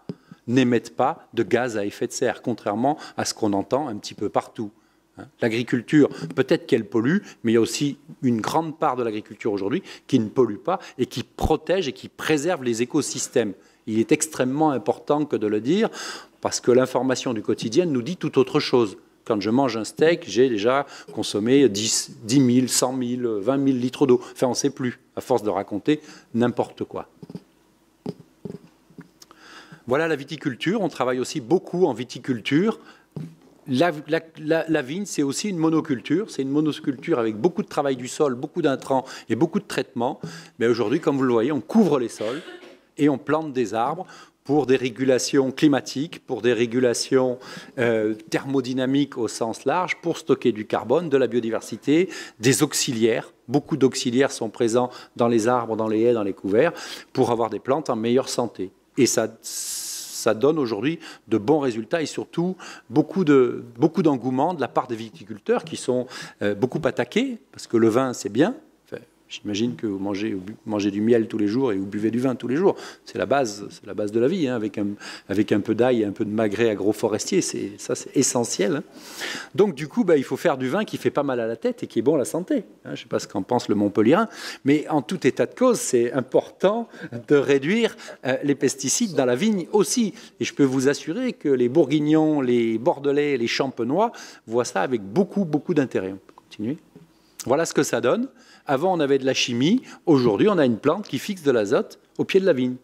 Speaker 4: n'émettent pas de gaz à effet de serre, contrairement à ce qu'on entend un petit peu partout. Hein. L'agriculture, peut-être qu'elle pollue, mais il y a aussi une grande part de l'agriculture aujourd'hui qui ne pollue pas et qui protège et qui préserve les écosystèmes. Il est extrêmement important que de le dire, parce que l'information du quotidien nous dit tout autre chose. Quand je mange un steak, j'ai déjà consommé 10, 000, 100 000, 20 000 litres d'eau. Enfin, on ne sait plus, à force de raconter n'importe quoi. Voilà la viticulture. On travaille aussi beaucoup en viticulture. La, vigne, c'est aussi une monoculture. C'est une monoculture avec beaucoup de travail du sol, beaucoup d'intrants et beaucoup de traitements. Mais aujourd'hui, comme vous le voyez, on couvre les sols et on plante des arbres pour des régulations climatiques, pour des régulations euh, thermodynamiques au sens large, pour stocker du carbone, de la biodiversité, des auxiliaires. Beaucoup d'auxiliaires sont présents dans les arbres, dans les haies, dans les couverts, pour avoir des plantes en meilleure santé. Et ça, donne aujourd'hui de bons résultats et surtout beaucoup de beaucoup d'engouement de la part des viticulteurs qui sont euh, beaucoup attaqués parce que le vin c'est bien, J'imagine que vous mangez, du miel tous les jours et vous buvez du vin tous les jours. C'est la base, c'est la base de la vie, hein, avec, un, peu d'ail et un peu de magret agroforestier. C'est, ça, c'est essentiel. Hein. Donc, du coup, bah, il faut faire du vin qui fait pas mal à la tête et qui est bon à la santé. Hein. Je ne sais pas ce qu'en pense le Montpellierin, mais en tout état de cause, c'est important de réduire euh, les pesticides dans la vigne aussi. Et je peux vous assurer que les Bourguignons, les Bordelais, les Champenois voient ça avec beaucoup, beaucoup d'intérêt. On peut continuer. Voilà ce que ça donne. Avant, on avait de la chimie. Aujourd'hui, on a une plante qui fixe de l'azote au pied de la vigne.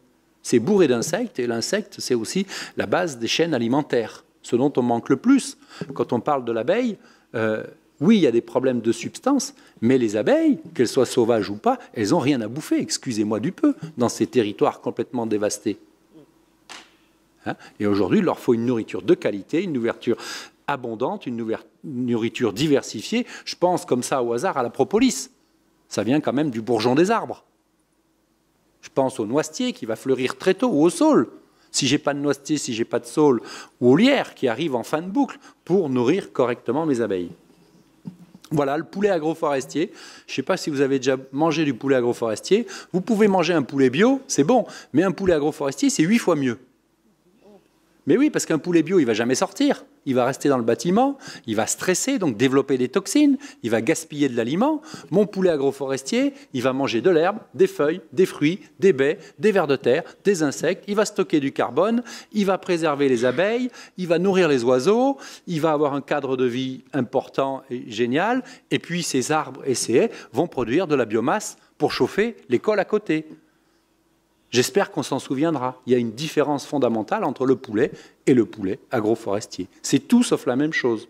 Speaker 4: C'est bourré d'insectes, et l'insecte, c'est aussi la base des chaînes alimentaires. Ce dont on manque le plus quand on parle de l'abeille, euh, oui, il y a des problèmes de substances, mais les abeilles, qu'elles soient sauvages ou pas, elles n'ont rien à bouffer, excusez-moi du peu, dans ces territoires complètement dévastés. Hein et aujourd'hui, il leur faut une nourriture de qualité, une nourriture abondante, une nourriture diversifiée. Je pense comme ça au hasard à la propolis ça vient quand même du bourgeon des arbres. Je pense au noisetier qui va fleurir très tôt, ou au saule, si j'ai pas de noisetier, si j'ai pas de saule, ou au lierre qui arrive en fin de boucle pour nourrir correctement mes abeilles. Voilà, le poulet agroforestier. Je ne sais pas si vous avez déjà mangé du poulet agroforestier. Vous pouvez manger un poulet bio, c'est bon, mais un poulet agroforestier, c'est huit fois mieux. Mais oui, parce qu'un poulet bio, il va jamais sortir il va rester dans le bâtiment, il va stresser, donc développer des toxines, il va gaspiller de l'aliment. Mon poulet agroforestier, il va manger de l'herbe, des feuilles, des fruits, des baies, des vers de terre, des insectes, il va stocker du carbone, il va préserver les abeilles, il va nourrir les oiseaux, il va avoir un cadre de vie important et génial, et puis ces arbres et ces haies vont produire de la biomasse pour chauffer l'école à côté. J'espère qu'on s'en souviendra. Il y a une différence fondamentale entre le poulet et le poulet agroforestier. C'est tout sauf la même chose.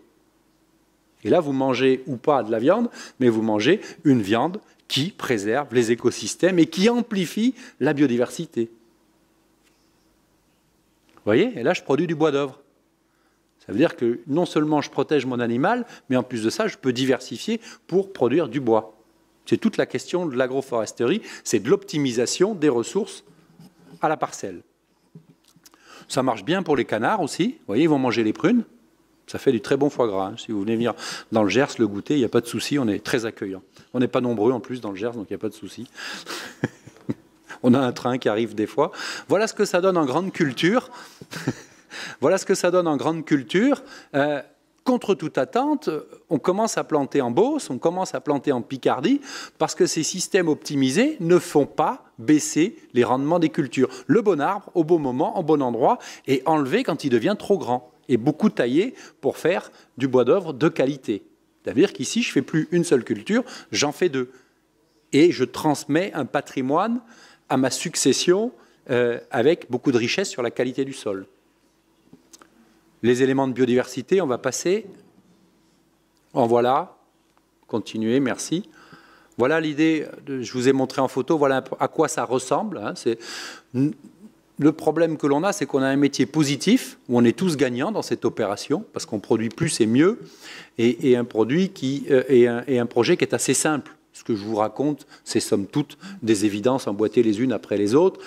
Speaker 4: Et là, vous mangez ou pas de la viande, mais vous mangez une viande qui préserve les écosystèmes et qui amplifie la biodiversité. Vous voyez, et là, je produis du bois d'œuvre. Ça veut dire que non seulement je protège mon animal, mais en plus de ça, je peux diversifier pour produire du bois. C'est toute la question de l'agroforesterie, c'est de l'optimisation des ressources à la parcelle. Ça marche bien pour les canards aussi. Vous voyez, ils vont manger les prunes. Ça fait du très bon foie gras. Hein. Si vous venez venir dans le Gers le goûter, il n'y a pas de souci, on est très accueillant. On n'est pas nombreux en plus dans le Gers, donc il n'y a pas de souci. *laughs* on a un train qui arrive des fois. Voilà ce que ça donne en grande culture. *laughs* voilà ce que ça donne en grande culture. Euh, contre toute attente, on commence à planter en Beauce, on commence à planter en Picardie, parce que ces systèmes optimisés ne font pas baisser les rendements des cultures. Le bon arbre, au bon moment, en bon endroit, est enlevé quand il devient trop grand, et beaucoup taillé pour faire du bois d'œuvre de qualité. C'est-à-dire qu'ici, je ne fais plus une seule culture, j'en fais deux. Et je transmets un patrimoine à ma succession euh, avec beaucoup de richesse sur la qualité du sol les éléments de biodiversité, on va passer. En voilà. Continuez, merci. Voilà l'idée, je vous ai montré en photo, voilà à quoi ça ressemble. Hein. le problème que l'on a, c'est qu'on a un métier positif, où on est tous gagnants dans cette opération, parce qu'on produit plus et mieux, et, un produit qui, euh, un, un projet qui est assez simple. Ce que je vous raconte, c'est somme toute des évidences emboîtées les unes après les autres,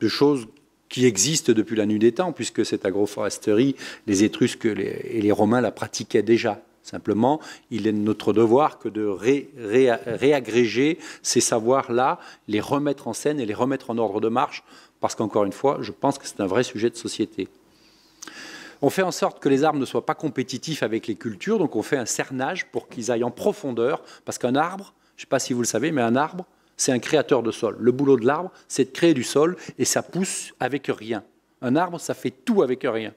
Speaker 4: de choses qui existe depuis la nuit des temps, puisque cette agroforesterie, les Étrusques et les Romains la pratiquaient déjà. Simplement, il est notre devoir que de réagréger ces savoirs-là, les remettre en scène et les remettre en ordre de marche, parce qu'encore une fois, je pense que c'est un vrai sujet de société. On fait en sorte que les arbres ne soient pas compétitifs avec les cultures, donc on fait un cernage pour qu'ils aillent en profondeur, parce qu'un arbre, je ne sais pas si vous le savez, mais un arbre, c'est un créateur de sol. Le boulot de l'arbre, c'est de créer du sol et ça pousse avec rien. Un arbre, ça fait tout avec rien.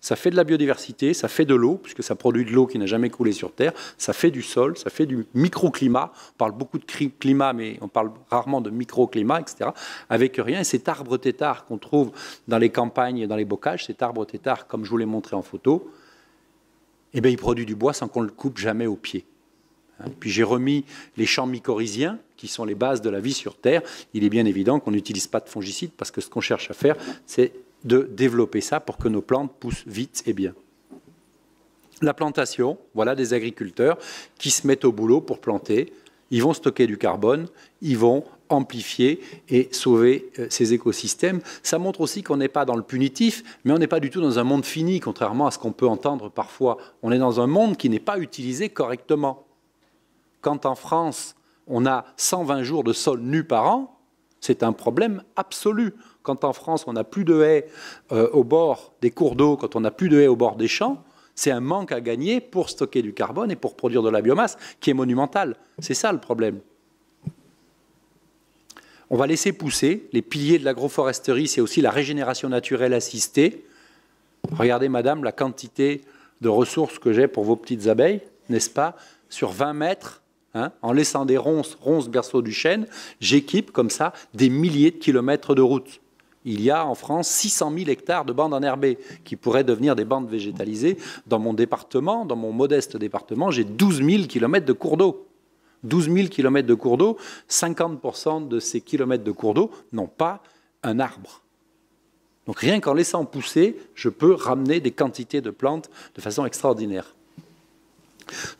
Speaker 4: Ça fait de la biodiversité, ça fait de l'eau, puisque ça produit de l'eau qui n'a jamais coulé sur Terre, ça fait du sol, ça fait du microclimat. On parle beaucoup de climat, mais on parle rarement de microclimat, etc. Avec rien, et cet arbre tétard qu'on trouve dans les campagnes et dans les bocages, cet arbre tétard, comme je vous l'ai montré en photo, eh ben, il produit du bois sans qu'on le coupe jamais au pied. Hein. puis j'ai remis les champs mycorhiziens, qui sont les bases de la vie sur Terre, il est bien évident qu'on n'utilise pas de fongicides parce que ce qu'on cherche à faire, c'est de développer ça pour que nos plantes poussent vite et bien. La plantation, voilà des agriculteurs qui se mettent au boulot pour planter. Ils vont stocker du carbone, ils vont amplifier et sauver euh, ces écosystèmes. Ça montre aussi qu'on n'est pas dans le punitif, mais on n'est pas du tout dans un monde fini, contrairement à ce qu'on peut entendre parfois. On est dans un monde qui n'est pas utilisé correctement. Quand en France, on a 120 jours de sol nu par an, c'est un problème absolu. Quand en France, on n'a plus de haies euh, au bord des cours d'eau, quand on n'a plus de haies au bord des champs, c'est un manque à gagner pour stocker du carbone et pour produire de la biomasse qui est monumentale. C'est ça le problème. On va laisser pousser les piliers de l'agroforesterie, c'est aussi la régénération naturelle assistée. Regardez, madame, la quantité de ressources que j'ai pour vos petites abeilles, n'est-ce pas Sur 20 mètres, Hein, en laissant des ronces, ronces berceaux du chêne, j'équipe comme ça des milliers de kilomètres de routes. Il y a en France 600 000 hectares de bandes enherbées qui pourraient devenir des bandes végétalisées. Dans mon département, dans mon modeste département, j'ai 12 000 kilomètres de cours d'eau. 12 000 kilomètres de cours d'eau, 50% de ces kilomètres de cours d'eau n'ont pas un arbre. Donc rien qu'en laissant pousser, je peux ramener des quantités de plantes de façon extraordinaire.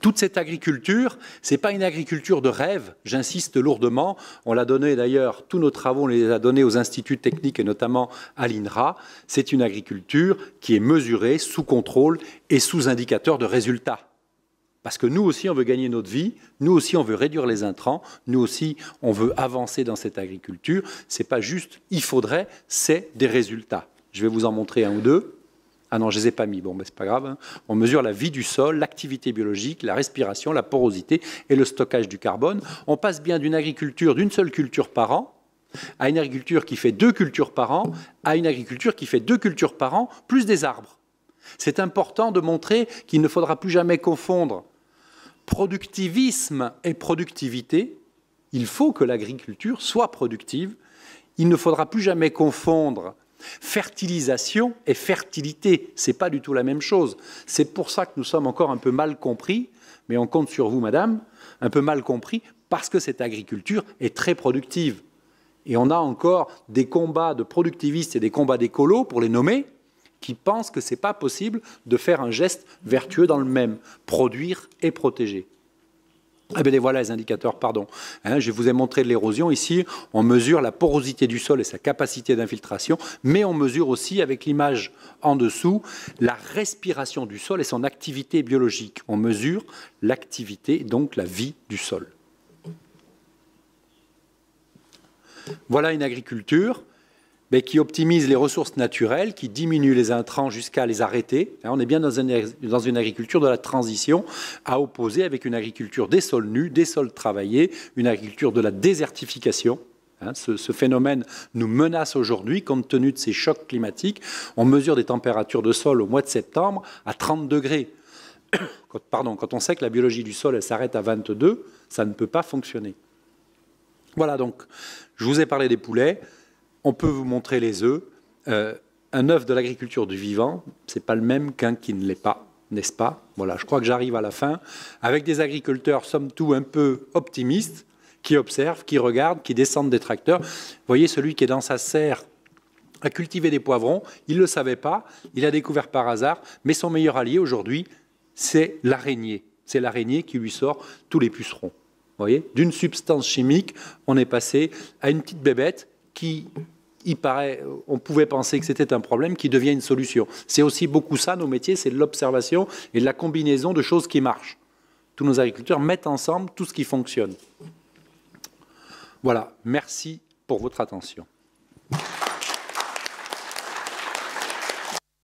Speaker 4: Toute cette agriculture, ce n'est pas une agriculture de rêve, j'insiste lourdement. On l'a donné d'ailleurs, tous nos travaux, on les a donnés aux instituts techniques et notamment à l'INRA. C'est une agriculture qui est mesurée, sous contrôle et sous indicateur de résultats. Parce que nous aussi, on veut gagner notre vie, nous aussi, on veut réduire les intrants, nous aussi, on veut avancer dans cette agriculture. Ce n'est pas juste il faudrait, c'est des résultats. Je vais vous en montrer un ou deux. Ah non, je ne les ai pas mis. Bon, mais c'est pas grave. Hein. On mesure la vie du sol, l'activité biologique, la respiration, la porosité et le stockage du carbone. On passe bien d'une agriculture d'une seule culture par an à une agriculture qui fait deux cultures par an, à une agriculture qui fait deux cultures par an, plus des arbres. C'est important de montrer qu'il ne faudra plus jamais confondre productivisme et productivité. Il faut que l'agriculture soit productive. Il ne faudra plus jamais confondre Fertilisation et fertilité, c'est pas du tout la même chose. C'est pour ça que nous sommes encore un peu mal compris, mais on compte sur vous, madame, un peu mal compris, parce que cette agriculture est très productive. Et on a encore des combats de productivistes et des combats d'écolos, pour les nommer, qui pensent que ce n'est pas possible de faire un geste vertueux dans le même, produire et protéger. Ah bien, voilà les indicateurs, pardon. Hein, je vous ai montré de l'érosion. Ici, on mesure la porosité du sol et sa capacité d'infiltration, mais on mesure aussi, avec l'image en dessous, la respiration du sol et son activité biologique. On mesure l'activité, donc la vie du sol. Voilà une agriculture qui optimise les ressources naturelles, qui diminue les intrants jusqu'à les arrêter. Hein, on est bien dans une, agriculture de la transition à opposer avec une agriculture des sols nus, des sols travaillés, une agriculture de la désertification. Hein, ce, phénomène nous menace aujourd'hui compte tenu de ces chocs climatiques. On mesure des températures de sol au mois de septembre à 30 degrés. *coughs* pardon, quand on sait que la biologie du sol s'arrête à 22, ça ne peut pas fonctionner. Voilà donc, je vous ai parlé des poulets on peut vous montrer les œufs. Euh, un œuf de l'agriculture du vivant, c'est pas le même qu'un qui ne l'est pas, n'est-ce pas Voilà, je crois que j'arrive à la fin avec des agriculteurs somme tout un peu optimistes qui observent, qui regardent, qui descendent des tracteurs. Vous voyez celui qui est dans sa serre à cultiver des poivrons, il ne le savait pas, il a découvert par hasard, mais son meilleur allié aujourd'hui, c'est l'araignée. C'est l'araignée qui lui sort tous les pucerons. Vous voyez D'une substance chimique, on est passé à une petite bébête qui, il paraît, euh, on pouvait penser que c'était un problème, qui devient une solution. C'est aussi beaucoup ça, nos métiers, c'est l'observation et la combinaison de choses qui marchent. Tous nos agriculteurs mettent ensemble tout ce qui fonctionne. Voilà, merci pour votre attention.